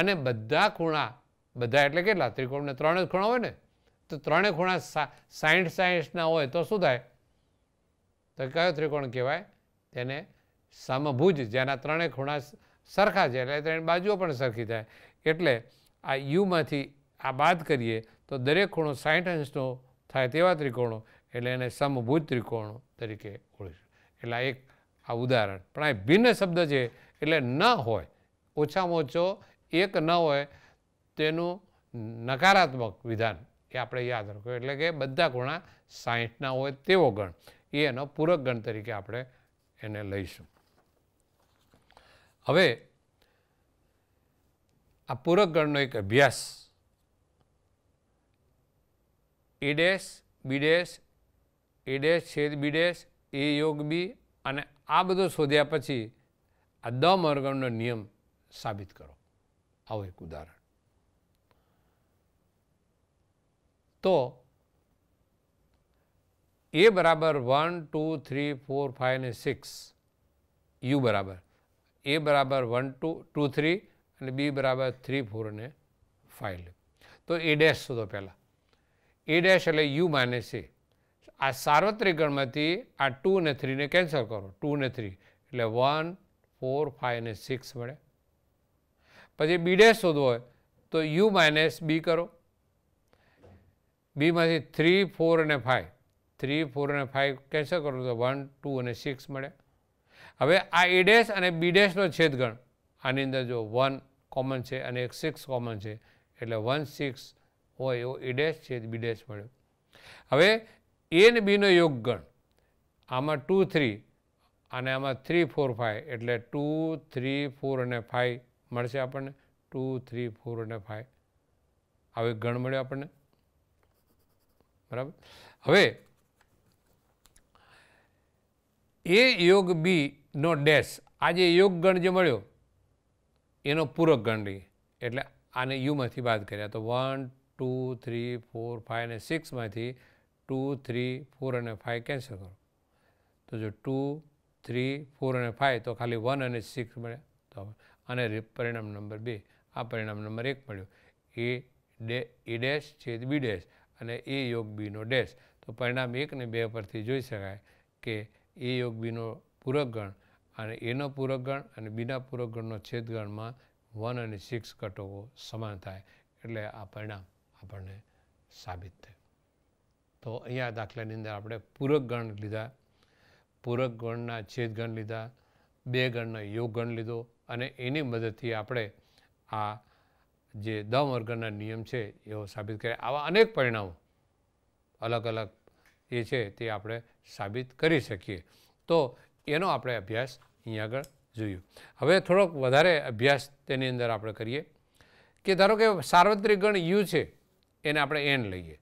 અને બધા ખૂણા બધા એટલે કેટલા ત્રિકોણને ત્રણ જ ખૂણા હોય ને તો ત્રણેય ખૂણા સાહીઠ સાહીઠના હોય તો શું થાય તો કયો ત્રિકોણ કહેવાય તેને સમભુજ જેના ત્રણે ખૂણા સરખા છે એટલે ત્રણ બાજુઓ પણ સરખી થાય એટલે આ યુમાંથી આ બાદ કરીએ તો દરેક ખૂણો સાઠ અંશનો થાય તેવા ત્રિકોણો એટલે એને સમભૂત ત્રિકોણો તરીકે ઓળખશું એટલે એક આ ઉદાહરણ પણ આ ભિન્ન શબ્દ છે એટલે ન હોય ઓછામાં ઓછો એક ન હોય તેનું નકારાત્મક વિધાન એ આપણે યાદ રાખવું એટલે કે બધા ખૂણા સાહીઠના હોય તેવો ગણ એ એનો પૂરક ગણ તરીકે આપણે એને લઈશું હવે આ પૂરકગણનો એક અભ્યાસ A dash B dash A dash છેદ બી ડેશ એ યોગ બી અને આ બધું શોધ્યા પછી આ દ મરગણનો નિયમ સાબિત કરો આવો એક ઉદાહરણ તો એ બરાબર one two three four five અને સિક્સ યુ બરાબર એ બરાબર વન ટુ ટુ થ્રી અને બી બરાબર થ્રી ફોરને અને ફાઇવ તો એ ડેશ શોધો પહેલાં એ ડેશ એટલે યુ માઇનસ સી આ સાર્વત્રિક ગણમાંથી આ ટુ અને થ્રીને કેન્સલ કરો ટુ ને થ્રી એટલે વન ફોર ફાઇવ અને સિક્સ મળે પછી બી ડેશ શોધવો હોય તો યુ માઇનસ બી કરો બીમાંથી થ્રી ફોર અને ફાઇવ થ્રી ફોર અને ફાઇવ કેન્સલ કરો તો વન ટુ અને સિક્સ મળે હવે આ એ ડેશ અને બી ડેશનો છેદગણ આની અંદર જો વન કોમન છે અને એક સિક્સ કોમન છે એટલે વન સિક્સ હોય એવો એ ડેશ છે બી ડેશ મળ્યો હવે એ અને બીનો યોગગણ આમાં ટુ થ્રી અને આમાં થ્રી ફોર ફાઇવ એટલે ટુ થ્રી ફોર અને ફાઇવ મળશે આપણને ટુ થ્રી ફોર અને ફાઇવ હવે ગણ મળ્યો આપણને બરાબર હવે એ યોગ બી નો ડેશ આ જે યોગગણ જે મળ્યો એનો પૂરક ગણ લઈએ એટલે આને યુમાંથી બાદ કર્યા તો one two three four five અને સિક્સમાંથી ટુ થ્રી ફોર અને ફાઇવ કેન્સલ કરો તો જો ટુ થ્રી ફોર અને ફાઇવ તો ખાલી વન અને સિક્સ મળ્યા તો અને પરિણામ નંબર બે આ પરિણામ નંબર એક મળ્યો એ ડે એ ડેશ છેદ બી ડેશ અને એ યોગ બીનો ડેશ તો પરિણામ એક ને બે પરથી જોઈ શકાય કે એ યોગ બીનો પૂરક ગણ અને એનો પૂરકગણ અને બીના પૂરકગણનો છેદગણમાં વન અને સિક્સ ઘટકો સમાન થાય એટલે આ પરિણામ આપણને સાબિત થાય તો અહીંયા દાખલાની અંદર આપણે પૂરકગણ લીધા પૂરકગણના છેદગણ લીધા બે ગણનો યોગગણ લીધો અને એની મદદથી આપણે આ જે દમ વર્ગના નિયમ છે એવો સાબિત કરે આવા અનેક પરિણામો અલગ અલગ એ છે તે આપણે સાબિત કરી શકીએ તો એનો આપણે અભ્યાસ અહીં આગળ જોયું હવે થોડોક વધારે અભ્યાસ તેની અંદર આપણે કરીએ કે ધારો કે સાર્વત્રિક ગણ યુ છે એને આપણે એન લઈએ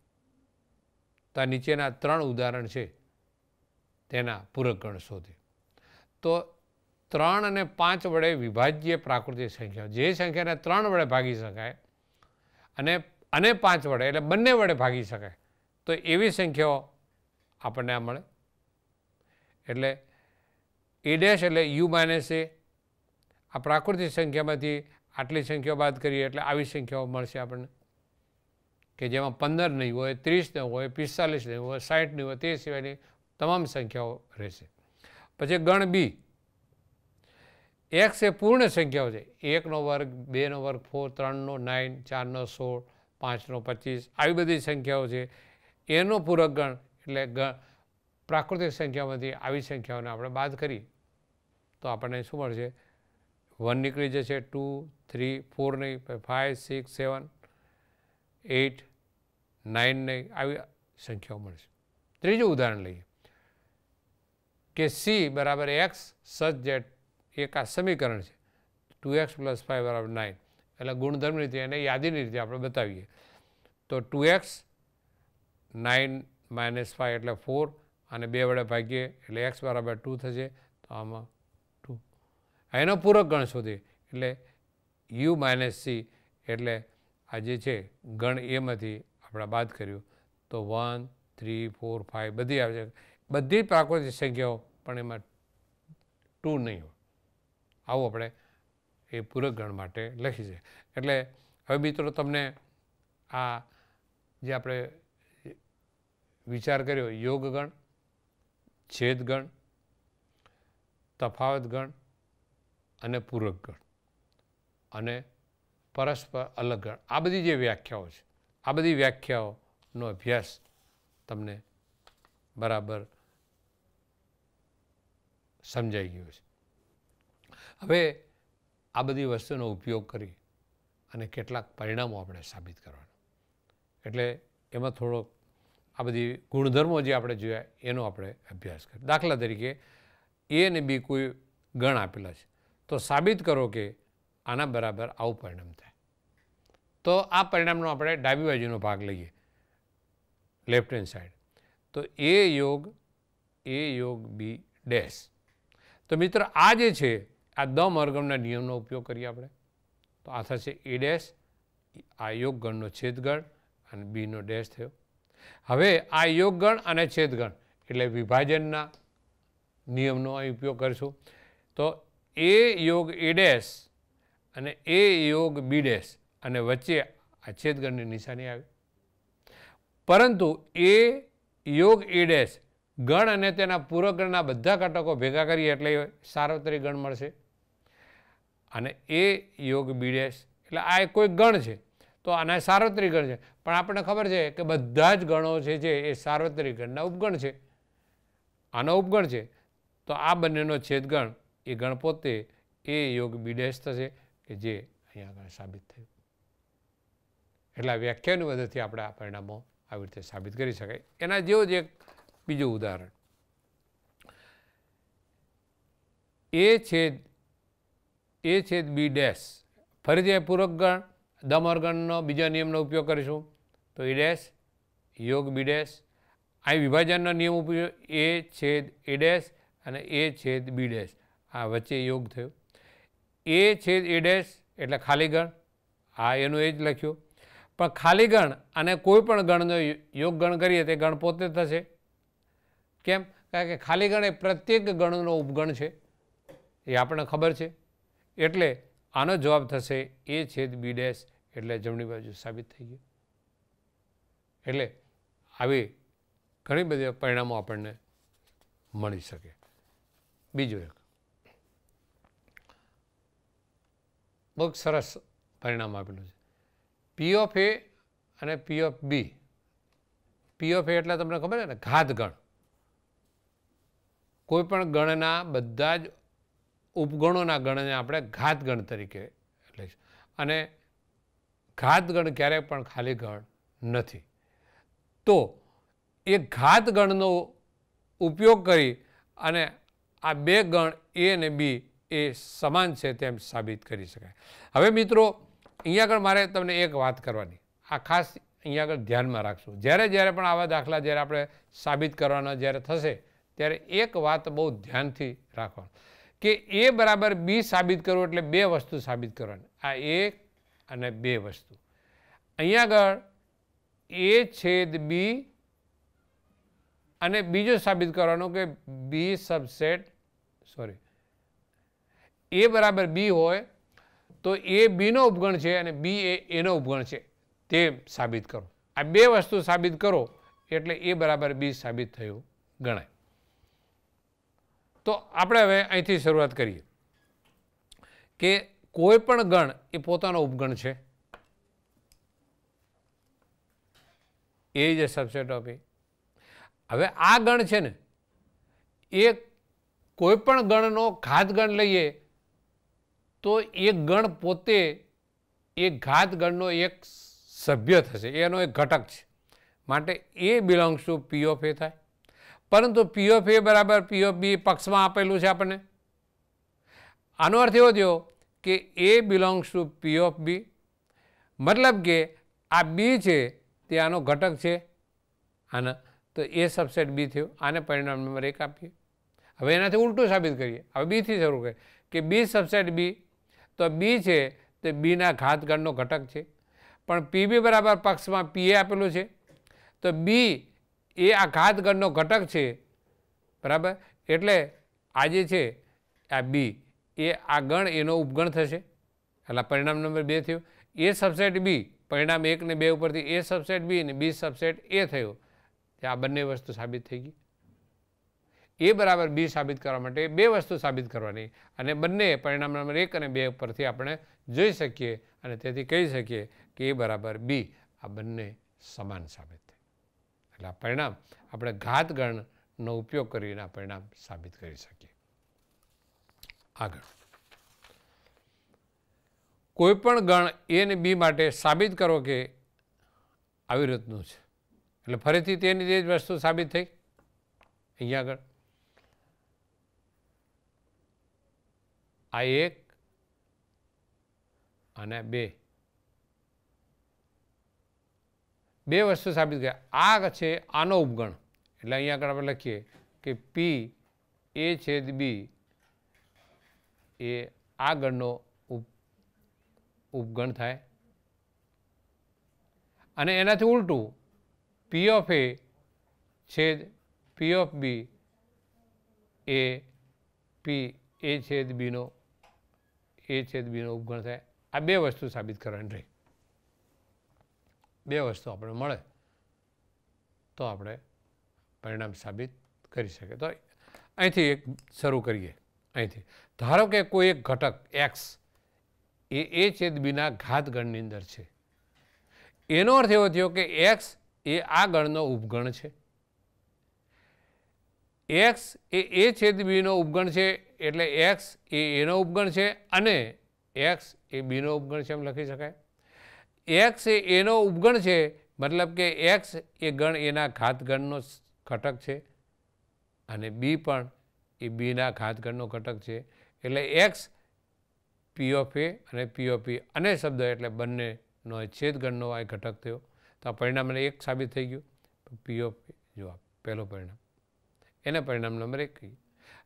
તો નીચેના ત્રણ ઉદાહરણ છે તેના પૂરક ગણ શોધે તો ત્રણ અને પાંચ વડે વિભાજ્ય પ્રાકૃતિક સંખ્યા જે સંખ્યાને ત્રણ વડે ભાગી શકાય અને અને પાંચ વડે એટલે બંને વડે ભાગી શકાય તો એવી સંખ્યાઓ આપણને આ મળે એટલે એ ડેશ એટલે યુ માઇનસ એ આ પ્રાકૃતિક સંખ્યામાંથી આટલી સંખ્યાઓ બાદ કરીએ એટલે આવી સંખ્યાઓ મળશે આપણને કે જેમાં પંદર નહીં હોય ત્રીસ નહીં હોય પિસ્તાલીસ નહીં હોય સાઠ નહીં હોય તે સિવાયની તમામ સંખ્યાઓ રહેશે પછી ગણ બી એક્સ એ પૂર્ણ સંખ્યાઓ છે એકનો વર્ગ બેનો વર્ગ ફોર ત્રણનો નાઇન ચારનો સોળ પાંચનો પચીસ આવી બધી સંખ્યાઓ છે એનો પૂરક ગણ એટલે ગણ પ્રાકૃતિક સંખ્યામાંથી આવી સંખ્યાઓને આપણે બાદ કરી તો આપણને શું મળશે વન નીકળી જશે ટુ થ્રી ફોર નહીં five six seven eight nine નહીં આવી સંખ્યાઓ મળશે ત્રીજું ઉદાહરણ લઈએ કે સી બરાબર એક્સ સચ જેટ એક આ સમીકરણ છે ટુ એક્સ પ્લસ ફાઇવ બરાબર નાઇન એટલે ગુણધર્મની રીતે એને યાદીની રીતે આપણે બતાવીએ તો two X nine minus five એટલે ફોર અને બે વડે ભાગીએ એટલે એક્સ બરાબર ટુ થશે તો આમાં એનો પૂરક ગણ શોધીએ એટલે યુ માઇનસ સી એટલે આ જે છે ગણ એમાંથી આપણે બાદ કર્યું તો વન થ્રી ફોર ફાઇવ બધી આવે છે બધી પ્રાકૃતિક સંખ્યાઓ પણ એમાં ટુ નહીં હોય આવું આપણે એ પૂરક ગણ માટે લખી છે એટલે હવે મિત્રો તમને આ જે આપણે વિચાર કર્યો યોગગણ છેદગણ તફાવત ગણ અને પૂરક ગણ અને પરસ્પર અલગ ગણ આ બધી જે વ્યાખ્યાઓ છે આ બધી વ્યાખ્યાઓનો અભ્યાસ તમને બરાબર સમજાઈ ગયો છે હવે આ બધી વસ્તુનો ઉપયોગ કરી અને કેટલાક પરિણામો આપણે સાબિત કરવાના એટલે એમાં થોડોક આ બધી ગુણધર્મો જે આપણે જોયા એનો આપણે અભ્યાસ કરીએ દાખલા તરીકે એ અને બી કોઈ ગણ આપેલા છે તો સાબિત કરો કે આના બરાબર આવું પરિણામ થાય તો આ પરિણામનો આપણે ડાબી બાજુનો ભાગ લઈએ લેફ્ટ હેન્ડ સાઈડ તો એ યોગ એ યોગ બી ડેશ તો મિત્ર આ જે છે આ દમ અર્ગમના નિયમનો ઉપયોગ કરીએ આપણે તો આ થશે એ ડેશ આ યોગગણનો છેદગણ અને બીનો ડેશ થયો હવે આ યોગગણ અને છેદગણ એટલે વિભાજનના નિયમનો અહીં ઉપયોગ કરીશું તો એ યોગ એ ડેશ અને એ યોગ બી ડેશ અને વચ્ચે આ છેદગણની નિશાની આવી પરંતુ એ યોગ એ ડેશ ગણ અને તેના પૂરકગણના બધા ઘટકો ભેગા કરીએ એટલે સાર્વત્રિક ગણ મળશે અને એ યોગ બી ડેશ એટલે આ એક કોઈ ગણ છે તો આના સાર્વત્રિક ગણ છે પણ આપણને ખબર છે કે બધા જ ગણો છે જે એ સાર્વત્રિક ગણના ઉપગણ છે આનો ઉપગણ છે તો આ બંનેનો છેદગણ એ ગણપોતે એ યોગ બીડેશ થશે કે જે અહીંયા આગળ સાબિત થયું એટલે આ વ્યાખ્યાની મદદથી આપણે આ પરિણામો આવી રીતે સાબિત કરી શકાય એના જેવું જ એક બીજું ઉદાહરણ એ છેદ એ છેદ બી ડેશ ફરીથી પૂરક ગણ દમરગણનો બીજા નિયમનો ઉપયોગ કરીશું તો એ ડેશ યોગ બી ડેશ અહીં વિભાજનનો નિયમ ઉપયોગ એ છેદ એ ડેશ અને એ છેદ બી ડેશ આ વચ્ચે યોગ થયો એ છેદ એ ડેશ એટલે ખાલી ગણ આ એનું એ જ લખ્યું પણ ખાલી ગણ અને કોઈ પણ ગણનો યોગ ગણ કરીએ તે ગણ પોતે થશે કેમ કારણ કે ખાલી ગણ એ પ્રત્યેક ગણનો ઉપગણ છે એ આપણને ખબર છે એટલે આનો જવાબ થશે એ છેદ બી ડેશ એટલે જમણી બાજુ સાબિત થઈ ગયું એટલે આવી ઘણી બધી પરિણામો આપણને મળી શકે બીજું એક બહુ સરસ પરિણામ આપેલું છે પી ઓફ એ અને પી ઓફ બી પી ઓફ એ એટલે તમને ખબર છે ને ઘાત ગણ કોઈપણ ગણના બધા જ ઉપગણોના ગણને આપણે ઘાત ગણ તરીકે લઈશું અને ઘાત ગણ ક્યારેય પણ ખાલી ગણ નથી તો એ ઘાત ગણનો ઉપયોગ કરી અને આ બે ગણ એ અને બી એ સમાન છે તેમ સાબિત કરી શકાય હવે મિત્રો અહીંયા આગળ મારે તમને એક વાત કરવાની આ ખાસ અહીંયા આગળ ધ્યાનમાં રાખશું જ્યારે જ્યારે પણ આવા દાખલા જ્યારે આપણે સાબિત કરવાના જ્યારે થશે ત્યારે એક વાત બહુ ધ્યાનથી રાખવાનું કે એ બરાબર બી સાબિત કરવું એટલે બે વસ્તુ સાબિત કરવાની આ એક અને બે વસ્તુ અહીંયા આગળ એ છેદ બી અને બીજો સાબિત કરવાનો કે બી સબસેટ સોરી એ બરાબર બી હોય તો એ બીનો ઉપગણ છે અને બી એ એનો ઉપગણ છે તે સાબિત કરો આ બે વસ્તુ સાબિત કરો એટલે એ બરાબર બી સાબિત થયું ગણાય તો આપણે હવે અહીંથી શરૂઆત કરીએ કે કોઈ પણ ગણ એ પોતાનો ઉપગણ છે એ જ સબસેટ ઓફ એ હવે આ ગણ છે ને એ કોઈ પણ ગણનો ઘાત ગણ લઈએ તો એ ગણ પોતે એ ઘાત ગણનો એક સભ્ય થશે એનો એક ઘટક છે માટે A belongs to P of A થાય પરંતુ પીઓફ એ બરાબર પીઓફ બી પક્ષમાં આપેલું છે આપણને આનો અર્થ એવો થયો કે એ બિલોંગ્સ ટુ પીઓફ બી મતલબ કે આ બી છે તે આનો ઘટક છે આના તો એ સબસેટ બી થયો આને પરિણામ નંબર એક આપીએ હવે એનાથી ઉલટું સાબિત કરીએ હવે બીથી શરૂ કરીએ કે બી સબસેટ બી તો બી છે તે બીના ઘાતગણનો ઘટક છે પણ પી બી બરાબર પક્ષમાં પીએ આપેલું છે તો બી એ આ ઘાતગણનો ઘટક છે બરાબર એટલે આ જે છે આ બી એ આ ગણ એનો ઉપગણ થશે એટલે પરિણામ નંબર બે થયો એ સબસેટ બી પરિણામ એક ને બે ઉપરથી એ સબસેટ બી ને બી સબસેટ એ થયો આ બંને વસ્તુ સાબિત થઈ ગઈ એ બરાબર બી સાબિત કરવા માટે બે વસ્તુ સાબિત કરવાની અને બંને પરિણામ નંબર એક અને બે પરથી આપણે જોઈ શકીએ અને તેથી કહી શકીએ કે એ બરાબર બી આ બંને સમાન સાબિત થાય એટલે આ પરિણામ આપણે ઘાતગણનો ઉપયોગ કરીને આ પરિણામ સાબિત કરી શકીએ આગળ કોઈપણ ગણ એ અને બી માટે સાબિત કરો કે આવી રીતનું છે એટલે ફરીથી તેની તે જ વસ્તુ સાબિત થઈ અહીંયા આગળ આ એક અને બે બે વસ્તુ સાબિત કરી આ છે આનો ઉપગણ એટલે અહીંયા આગળ આપણે લખીએ કે પી એ છેદ બી એ આ ગણનો ઉપગણ થાય અને એનાથી ઉલટું પી ઓફ એ છેદ પી ઓફ બી એ પી એ છેદ બીનો એ છેદ બીનો ઉપગણ થાય આ બે વસ્તુ સાબિત કરવાની રહી બે વસ્તુ આપણે મળે તો આપણે પરિણામ સાબિત કરી શકીએ તો અહીંથી એક શરૂ કરીએ અહીંથી ધારો કે કોઈ એક ઘટક એક્સ એ એ છેદ બીના ગણની અંદર છે એનો અર્થ એવો થયો કે એક્સ એ આ ગણનો ઉપગણ છે એક્સ એ એ છેદ બીનો ઉપગણ છે એટલે એક્સ એ એનો ઉપગણ છે અને એક્સ એ બીનો ઉપગણ છે એમ લખી શકાય એક્સ એ એનો ઉપગણ છે મતલબ કે એક્સ એ ગણ એના ઘાતગણનો ઘટક છે અને બી પણ એ બીના ઘાતગણનો ઘટક છે એટલે એક્સ પી ઓફ એ અને પી અને શબ્દ એટલે બંનેનો છેદગણનો આ ઘટક થયો તો આ પરિણામને એક સાબિત થઈ ગયું પી ઓફ એ જવાબ પહેલો પરિણામ એને પરિણામ નંબર એક કહીએ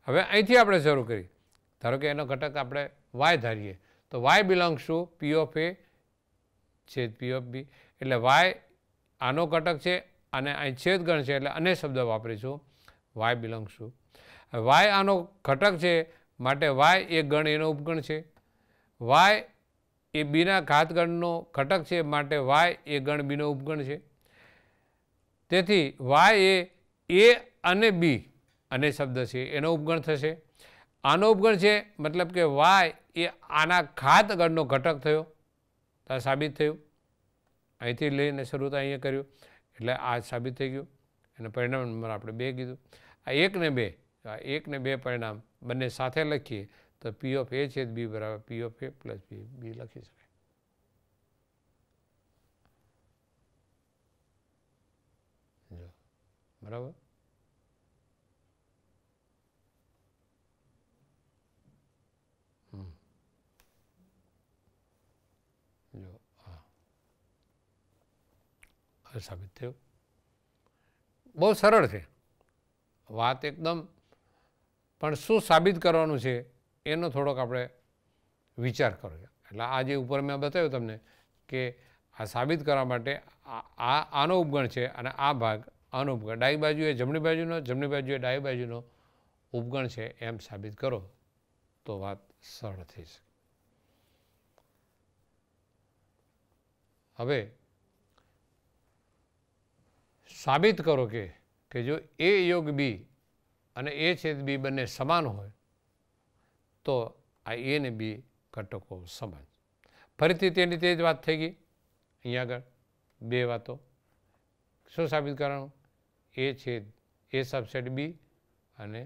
હવે અહીંથી આપણે શરૂ કરી ધારો કે એનો ઘટક આપણે વાય ધારીએ તો Y belongs to P of A છેદ પી ઓફ બી એટલે વાય આનો ઘટક છે અને અહીં છેદ ગણ છે એટલે અને શબ્દ વાપરીશું વાય બિલોંગ્સ ટુ વાય આનો ઘટક છે માટે વાય એ ગણ એનો ઉપગણ છે વાય એ બીના ઘાતગણનો ઘટક છે માટે વાય એ ગણ બીનો ઉપગણ છે તેથી વાય એ એ અને બી અને શબ્દ છે એનો ઉપગણ થશે આનો ઉપગણ છે મતલબ કે વાય એ આના ખાત ઘટક થયો તો સાબિત થયું અહીંથી લઈને શરૂ તો અહીંયા કર્યું એટલે આ સાબિત થઈ ગયું અને પરિણામ નંબર આપણે બે કીધું આ એક ને બે આ એક ને બે પરિણામ બંને સાથે લખીએ તો પી ઓફ એ છે બી બરાબર પી ઓફ એ પ્લસ બી બી લખી શકાય બરાબર સાબિત થયો બહુ સરળ છે વાત એકદમ પણ શું સાબિત કરવાનું છે એનો થોડોક આપણે વિચાર કરો એટલે આ જે ઉપર મેં બતાવ્યું તમને કે આ સાબિત કરવા માટે આ આનો ઉપગણ છે અને આ ભાગ આનો ઉપગણ ડાઈ બાજુએ જમણી બાજુનો જમણી બાજુએ ડાઈ બાજુનો ઉપગણ છે એમ સાબિત કરો તો વાત સરળ થઈ શકે હવે સાબિત કરો કે કે જો એ યોગ બી અને એ છેદ બી બંને સમાન હોય તો આ એને બી ઘટકો સમાન ફરીથી તેની તે જ વાત થઈ ગઈ અહીંયા આગળ બે વાતો શું સાબિત કરવાનું એ છેદ એ સબસેટ બી અને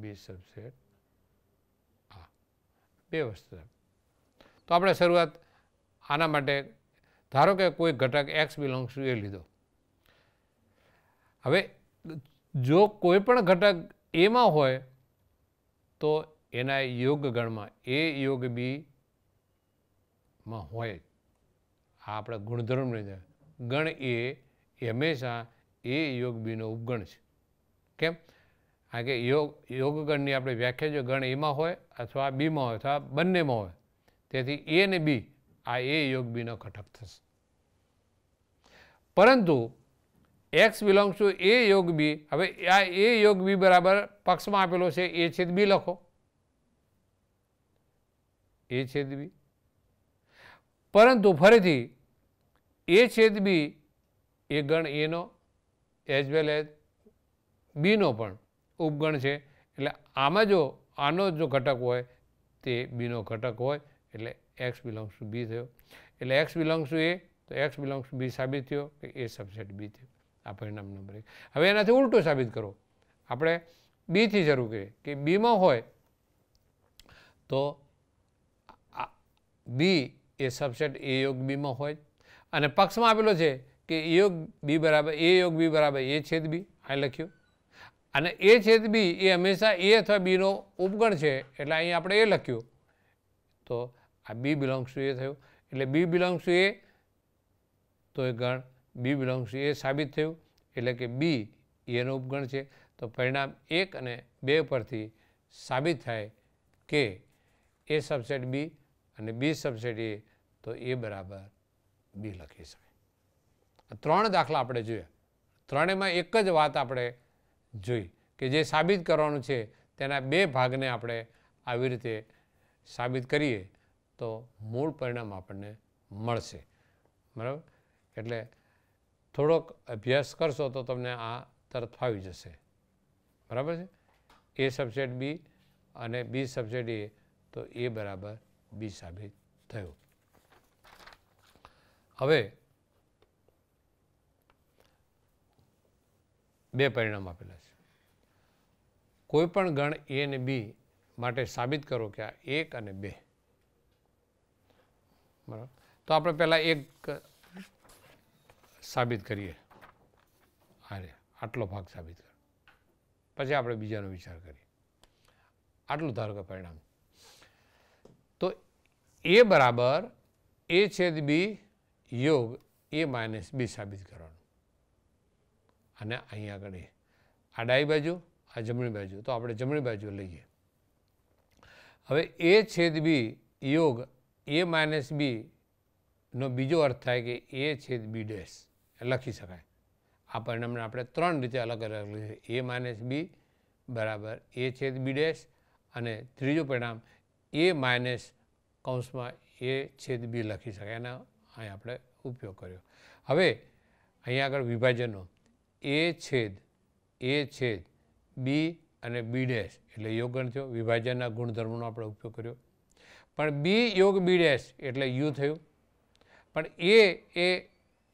બી સબસેટ આ બે વસ્તુ તો આપણે શરૂઆત આના માટે ધારો કે કોઈ ઘટક એક્સ બિલોંગ્સ ટુ એ લીધો હવે જો કોઈ પણ ઘટક એમાં હોય તો એના યોગ ગણમાં એ યોગ બીમાં હોય આ આપણા ગુણધર્મની અંદર ગણ એ હંમેશા એ યોગ બીનો ઉપગણ છે કેમ આ કે યોગ યોગગણની આપણે વ્યાખ્યા જો ગણ એમાં હોય અથવા બીમાં હોય અથવા બંનેમાં હોય તેથી એ અને બી આ એ યોગ બીનો ઘટક થશે પરંતુ x बिलोंग्स टू a योग b अब या a योग b बराबर पक्ष में अपेलो छे a / b લખો a / b પરંતુ ભરતી a / b એ ગણ a નો એઝ વેલ એઝ b નો પણ ઉપગણ છે એટલે આમાં જો આનો જો ઘટક હોય તે b નો ઘટક હોય એટલે x બિલંગ્સ ટુ b થયો એટલે x બિલંગ્સ ટુ a તો x બિલંગ્સ ટુ b સાબિત થયો કે a સબસેટ b છે આ પરિણામ નંબર એક હવે એનાથી ઉલટું સાબિત કરો આપણે બીથી શરૂ કરીએ કે બીમાં હોય તો બી એ સબસેટ એ યોગ બીમાં હોય અને પક્ષમાં આપેલો છે કે એ યોગ બી બરાબર એ યોગ બી બરાબર એ છેદ બી આ લખ્યું અને એ છેદ બી એ હંમેશા એ અથવા બીનો ઉપગણ છે એટલે અહીં આપણે એ લખ્યું તો આ બી બિલોંગ્સ ટુ એ થયું એટલે બી બિલોંગ્સ ટુ એ તો એ ગણ બી બિલોંગ્સ એ સાબિત થયું એટલે કે બી એનો ઉપગણ છે તો પરિણામ એક અને બે પરથી સાબિત થાય કે એ સબસેટ બી અને બી સબસેટ એ તો એ બરાબર બી લખી શકાય ત્રણ દાખલા આપણે જોયા ત્રણેયમાં એક જ વાત આપણે જોઈ કે જે સાબિત કરવાનું છે તેના બે ભાગને આપણે આવી રીતે સાબિત કરીએ તો મૂળ પરિણામ આપણને મળશે બરાબર એટલે થોડોક અભ્યાસ કરશો તો તમને આ તરત ફાવી જશે બરાબર છે એ સબસેટ બી અને બી સબસેટ એ તો એ બરાબર બી સાબિત થયું હવે બે પરિણામ આપેલા છે કોઈપણ ગણ એ અને બી માટે સાબિત કરો કે આ એક અને બે બરાબર તો આપણે પહેલાં એક સાબિત કરીએ આને આટલો ભાગ સાબિત કર પછી આપણે બીજાનો વિચાર કરીએ આટલું ધારો કે પરિણામ તો એ બરાબર એ છેદ બી યોગ એ માઇનસ બી સાબિત કરવાનું અને અહીંયા આગળ આ ડાઈ બાજુ આ જમણી બાજુ તો આપણે જમણી બાજુ લઈએ હવે એ છેદ બી યોગ એ માઇનસ બીનો બીજો અર્થ થાય કે એ છેદ બી ડેશ લખી શકાય આ પરિણામને આપણે ત્રણ રીતે અલગ અલગ લખીએ એ માઇનસ બી બરાબર એ છેદ બી ડેશ અને ત્રીજું પરિણામ એ માઇનસ કૌંસમાં એ છેદ બી લખી શકાય એના અહીં આપણે ઉપયોગ કર્યો હવે અહીંયા આગળ વિભાજનો એ છેદ એ છેદ બી અને બી ડેશ એટલે યોગ ગણ વિભાજનના ગુણધર્મનો આપણે ઉપયોગ કર્યો પણ બી યોગ બી ડેશ એટલે યુ થયું પણ એ એ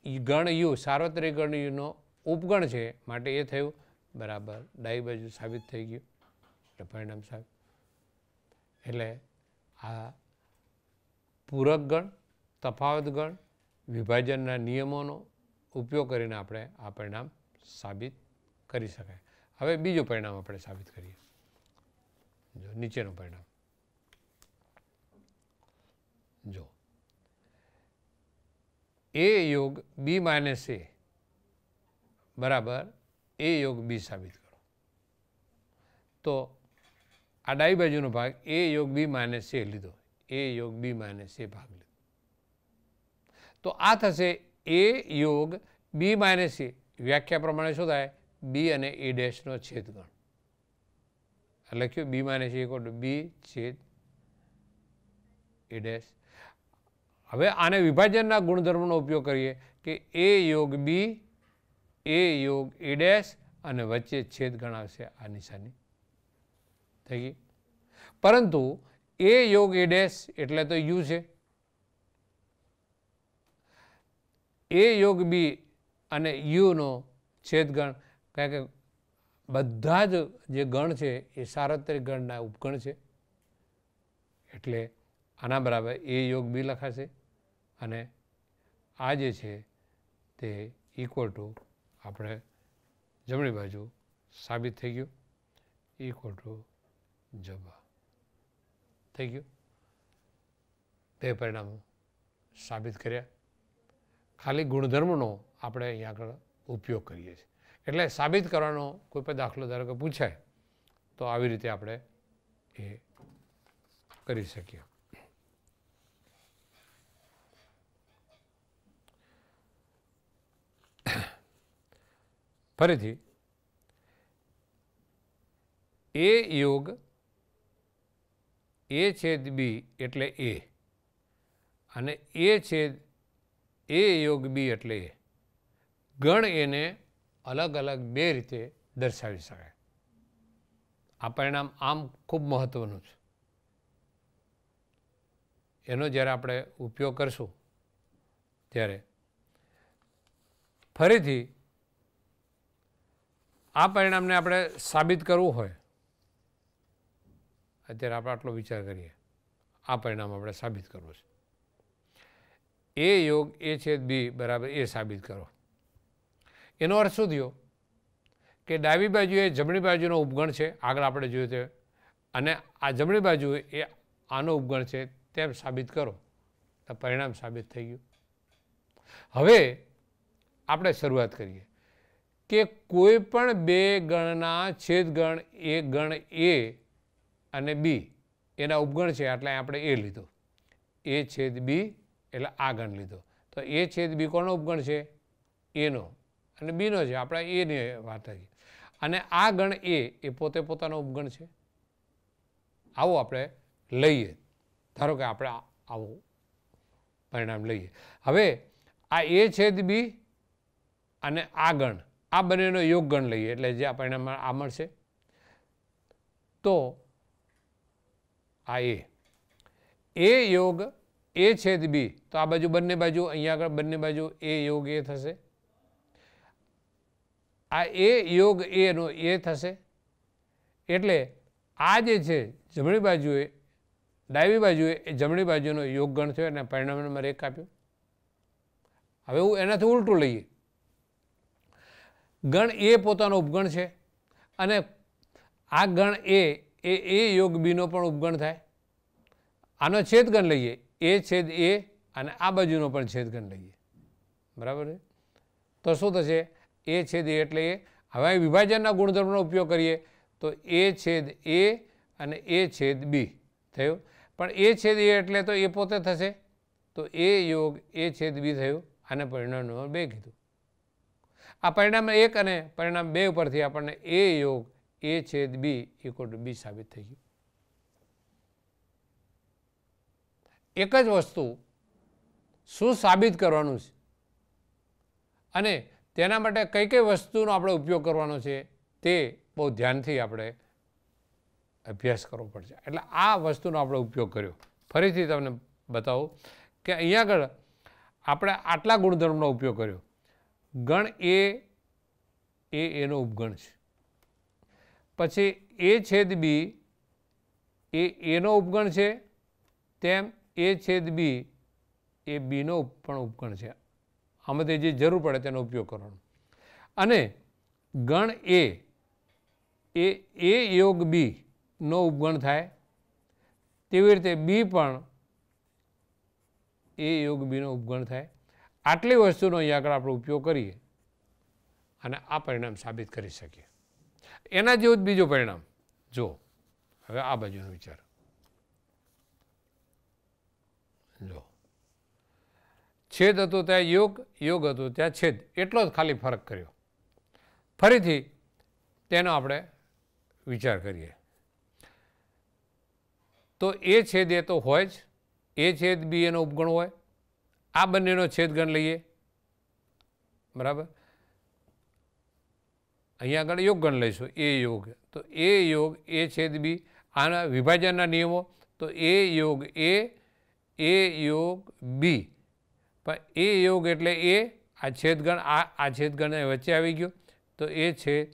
ગણ યુ સાર્વત્રિક ગણ યુનો ઉપગણ છે માટે એ થયું બરાબર ડાઈ બાજુ સાબિત થઈ ગયું એટલે પરિણામ સાહેબ એટલે આ પૂરક ગણ તફાવત ગણ વિભાજનના નિયમોનો ઉપયોગ કરીને આપણે આ પરિણામ સાબિત કરી શકાય હવે બીજું પરિણામ આપણે સાબિત કરીએ જો નીચેનું પરિણામ જો એ યોગ બી માઇનસ એ બરાબર એ યોગ બી સાબિત કરો તો આ ડાબી બાજુનો ભાગ એ યોગ બી માઇનસ એ લીધો એ યોગ બી માઇનસ એ ભાગ લીધો તો આ થશે એ યોગ બી માઇનસ એ વ્યાખ્યા પ્રમાણે શું થાય બી અને એ ડેશનો છેદગણ લખ્યું બી માઇનસ એ કોટ બી છેદ એ ડેશ હવે આને વિભાજનના ગુણધર્મનો ઉપયોગ કરીએ કે એ યોગ બી એ યોગ એ ડેશ અને વચ્ચે છેદ ગણાવશે આ નિશાની થઈ ગઈ પરંતુ એ યોગ એ ડેશ એટલે તો યુ છે એ યોગ બી અને યુનો છેદ ગણ કારણ કે બધા જ જે ગણ છે એ સાર્વત્રિક ગણના ઉપગણ છે એટલે આના બરાબર એ યોગ બી લખાશે અને આ જે છે તે ઇક્વલ ટુ આપણે જમણી બાજુ સાબિત થઈ ગયું ઇક્વલ ટુ જબા થઈ ગયું બે પરિણામો સાબિત કર્યા ખાલી ગુણધર્મનો આપણે અહીંયા આગળ ઉપયોગ કરીએ છીએ એટલે સાબિત કરવાનો કોઈ પણ દાખલો ધારો કે પૂછાય તો આવી રીતે આપણે એ કરી શકીએ ફરીથી એ યોગ એ છેદ બી એટલે એ અને એ છેદ એ યોગ બી એટલે એ ગણ એને અલગ અલગ બે રીતે દર્શાવી શકાય આ પરિણામ આમ ખૂબ મહત્ત્વનું છે એનો જ્યારે આપણે ઉપયોગ કરશું ત્યારે ફરીથી આ પરિણામને આપણે સાબિત કરવું હોય અત્યારે આપણે આટલો વિચાર કરીએ આ પરિણામ આપણે સાબિત કરવું છે એ યોગ એ છેદ બી બરાબર એ સાબિત કરો એનો અર્થ શું થયો કે ડાબી બાજુએ જમણી બાજુનો ઉપગણ છે આગળ આપણે જોયું તે અને આ જમણી બાજુ એ આનો ઉપગણ છે તેમ સાબિત કરો તો પરિણામ સાબિત થઈ ગયું હવે આપણે શરૂઆત કરીએ કે કોઈ પણ બે ગણના છેદગણ એ ગણ એ અને બી એના ઉપગણ છે એટલે આપણે એ લીધો એ છેદ બી એટલે આ ગણ લીધો તો એ છેદ બી કોનો ઉપગણ છે એનો અને બીનો છે આપણે એની વાત થઈ અને આ ગણ એ એ પોતે પોતાનો ઉપગણ છે આવો આપણે લઈએ ધારો કે આપણે આવું પરિણામ લઈએ હવે આ એ છેદ બી અને આ ગણ આ બંનેનો યોગ ગણ લઈએ એટલે જે આ પરિણામ આ મળશે તો આ એ એ યોગ એ છેદ બી તો આ બાજુ બંને બાજુ અહીંયા આગળ બંને બાજુ એ યોગ એ થશે આ એ યોગ એનો એ થશે એટલે આ જે છે જમણી બાજુએ ડાબી બાજુએ એ જમણી બાજુનો યોગ ગણ થયો અને પરિણામ નંબર એક આપ્યો હવે હું એનાથી ઉલટું લઈએ ગણ એ પોતાનો ઉપગણ છે અને આ ગણ એ એ એ યોગ બીનો પણ ઉપગણ થાય આનો છેદગણ લઈએ એ છેદ એ અને આ બાજુનો પણ છેદગણ લઈએ બરાબર છે તો શું થશે એ છેદ એ એટલે એ હવે વિભાજનના ગુણધર્મનો ઉપયોગ કરીએ તો એ છેદ એ અને એ છેદ બી થયું પણ એ છેદ એ એટલે તો એ પોતે થશે તો એ યોગ એ છેદ બી થયું અને પરિણામ નંબર બે કીધું આ પરિણામ એક અને પરિણામ બે ઉપરથી આપણને એ યોગ એ છેદ બી ઇક્વલ ટુ બી સાબિત થઈ ગયું એક જ વસ્તુ શું સાબિત કરવાનું છે અને તેના માટે કઈ કઈ વસ્તુનો આપણે ઉપયોગ કરવાનો છે તે બહુ ધ્યાનથી આપણે અભ્યાસ કરવો પડશે એટલે આ વસ્તુનો આપણે ઉપયોગ કર્યો ફરીથી તમને બતાવું કે અહીંયા આગળ આપણે આટલા ગુણધર્મનો ઉપયોગ કર્યો ગણ એ એ એનો ઉપગણ છે પછી એ છેદ બી એ એનો ઉપગણ છે તેમ એ છેદ બી એ બીનો પણ ઉપગણ છે આમાંથી જે જરૂર પડે તેનો ઉપયોગ કરવાનો અને ગણ એ એ એ યોગ નો ઉપગણ થાય તેવી રીતે બી પણ એ યોગ બીનો ઉપગણ થાય આટલી વસ્તુનો અહીં આગળ આપણે ઉપયોગ કરીએ અને આ પરિણામ સાબિત કરી શકીએ એના જેવું જ બીજું પરિણામ જો હવે આ બાજુનો વિચાર જો છેદ હતો ત્યાં યોગ યોગ હતો ત્યાં છેદ એટલો જ ખાલી ફરક કર્યો ફરીથી તેનો આપણે વિચાર કરીએ તો એ છેદ એ તો હોય જ એ છેદ બી એનો ઉપગણ હોય આ બંનેનો છેદગણ લઈએ બરાબર અહીંયા આગળ યોગગણ લઈશું એ યોગ તો એ યોગ એ છેદ બી આના વિભાજનના નિયમો તો એ યોગ એ એ યોગ બી પણ એ યોગ એટલે એ આ છેદગણ આ આ છેદગણ વચ્ચે આવી ગયો તો એ છેદ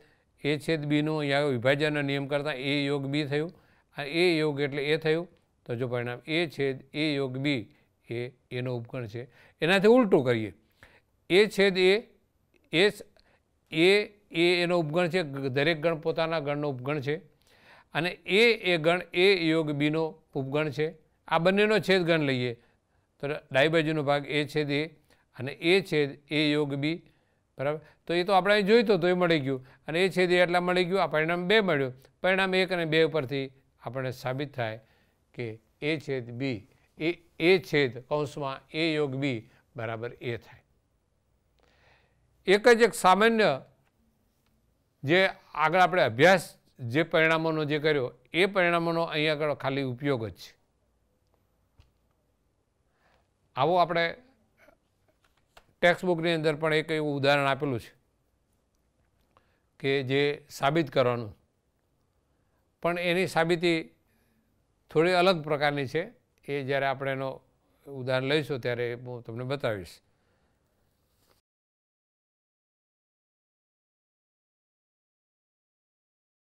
એ છેદ બીનું અહીંયા વિભાજનના નિયમ કરતાં એ યોગ બી થયું આ એ યોગ એટલે એ થયું તો જો પરિણામ એ છેદ એ યોગ બી એ એનો ઉપગણ છે એનાથી ઉલટું કરીએ એ છેદ એ એ એ એનો ઉપગણ છે દરેક ગણ પોતાના ગણનો ઉપગણ છે અને એ એ ગણ એ યોગ બીનો ઉપગણ છે આ બંનેનો છેદ ગણ લઈએ તો બાજુનો ભાગ એ છેદ એ અને એ છેદ એ યોગ બી બરાબર તો એ તો આપણે જોઈતો તો એ મળી ગયું અને એ છેદ એ એટલા મળી ગયું આ પરિણામ બે મળ્યું પરિણામ એક અને બે ઉપરથી આપણને સાબિત થાય કે એ છેદ બી એ એ છેદ કૌંસમાં એ યોગ બી બરાબર એ થાય એક જ એક સામાન્ય જે આગળ આપણે અભ્યાસ જે પરિણામોનો જે કર્યો એ પરિણામોનો અહીંયા આગળ ખાલી ઉપયોગ જ છે આવો આપણે ટેક્સ્ટબુકની અંદર પણ એક એવું ઉદાહરણ આપેલું છે કે જે સાબિત કરવાનું પણ એની સાબિતી થોડી અલગ પ્રકારની છે એ જ્યારે આપણે એનો ઉદાહરણ લઈશું ત્યારે હું તમને બતાવીશ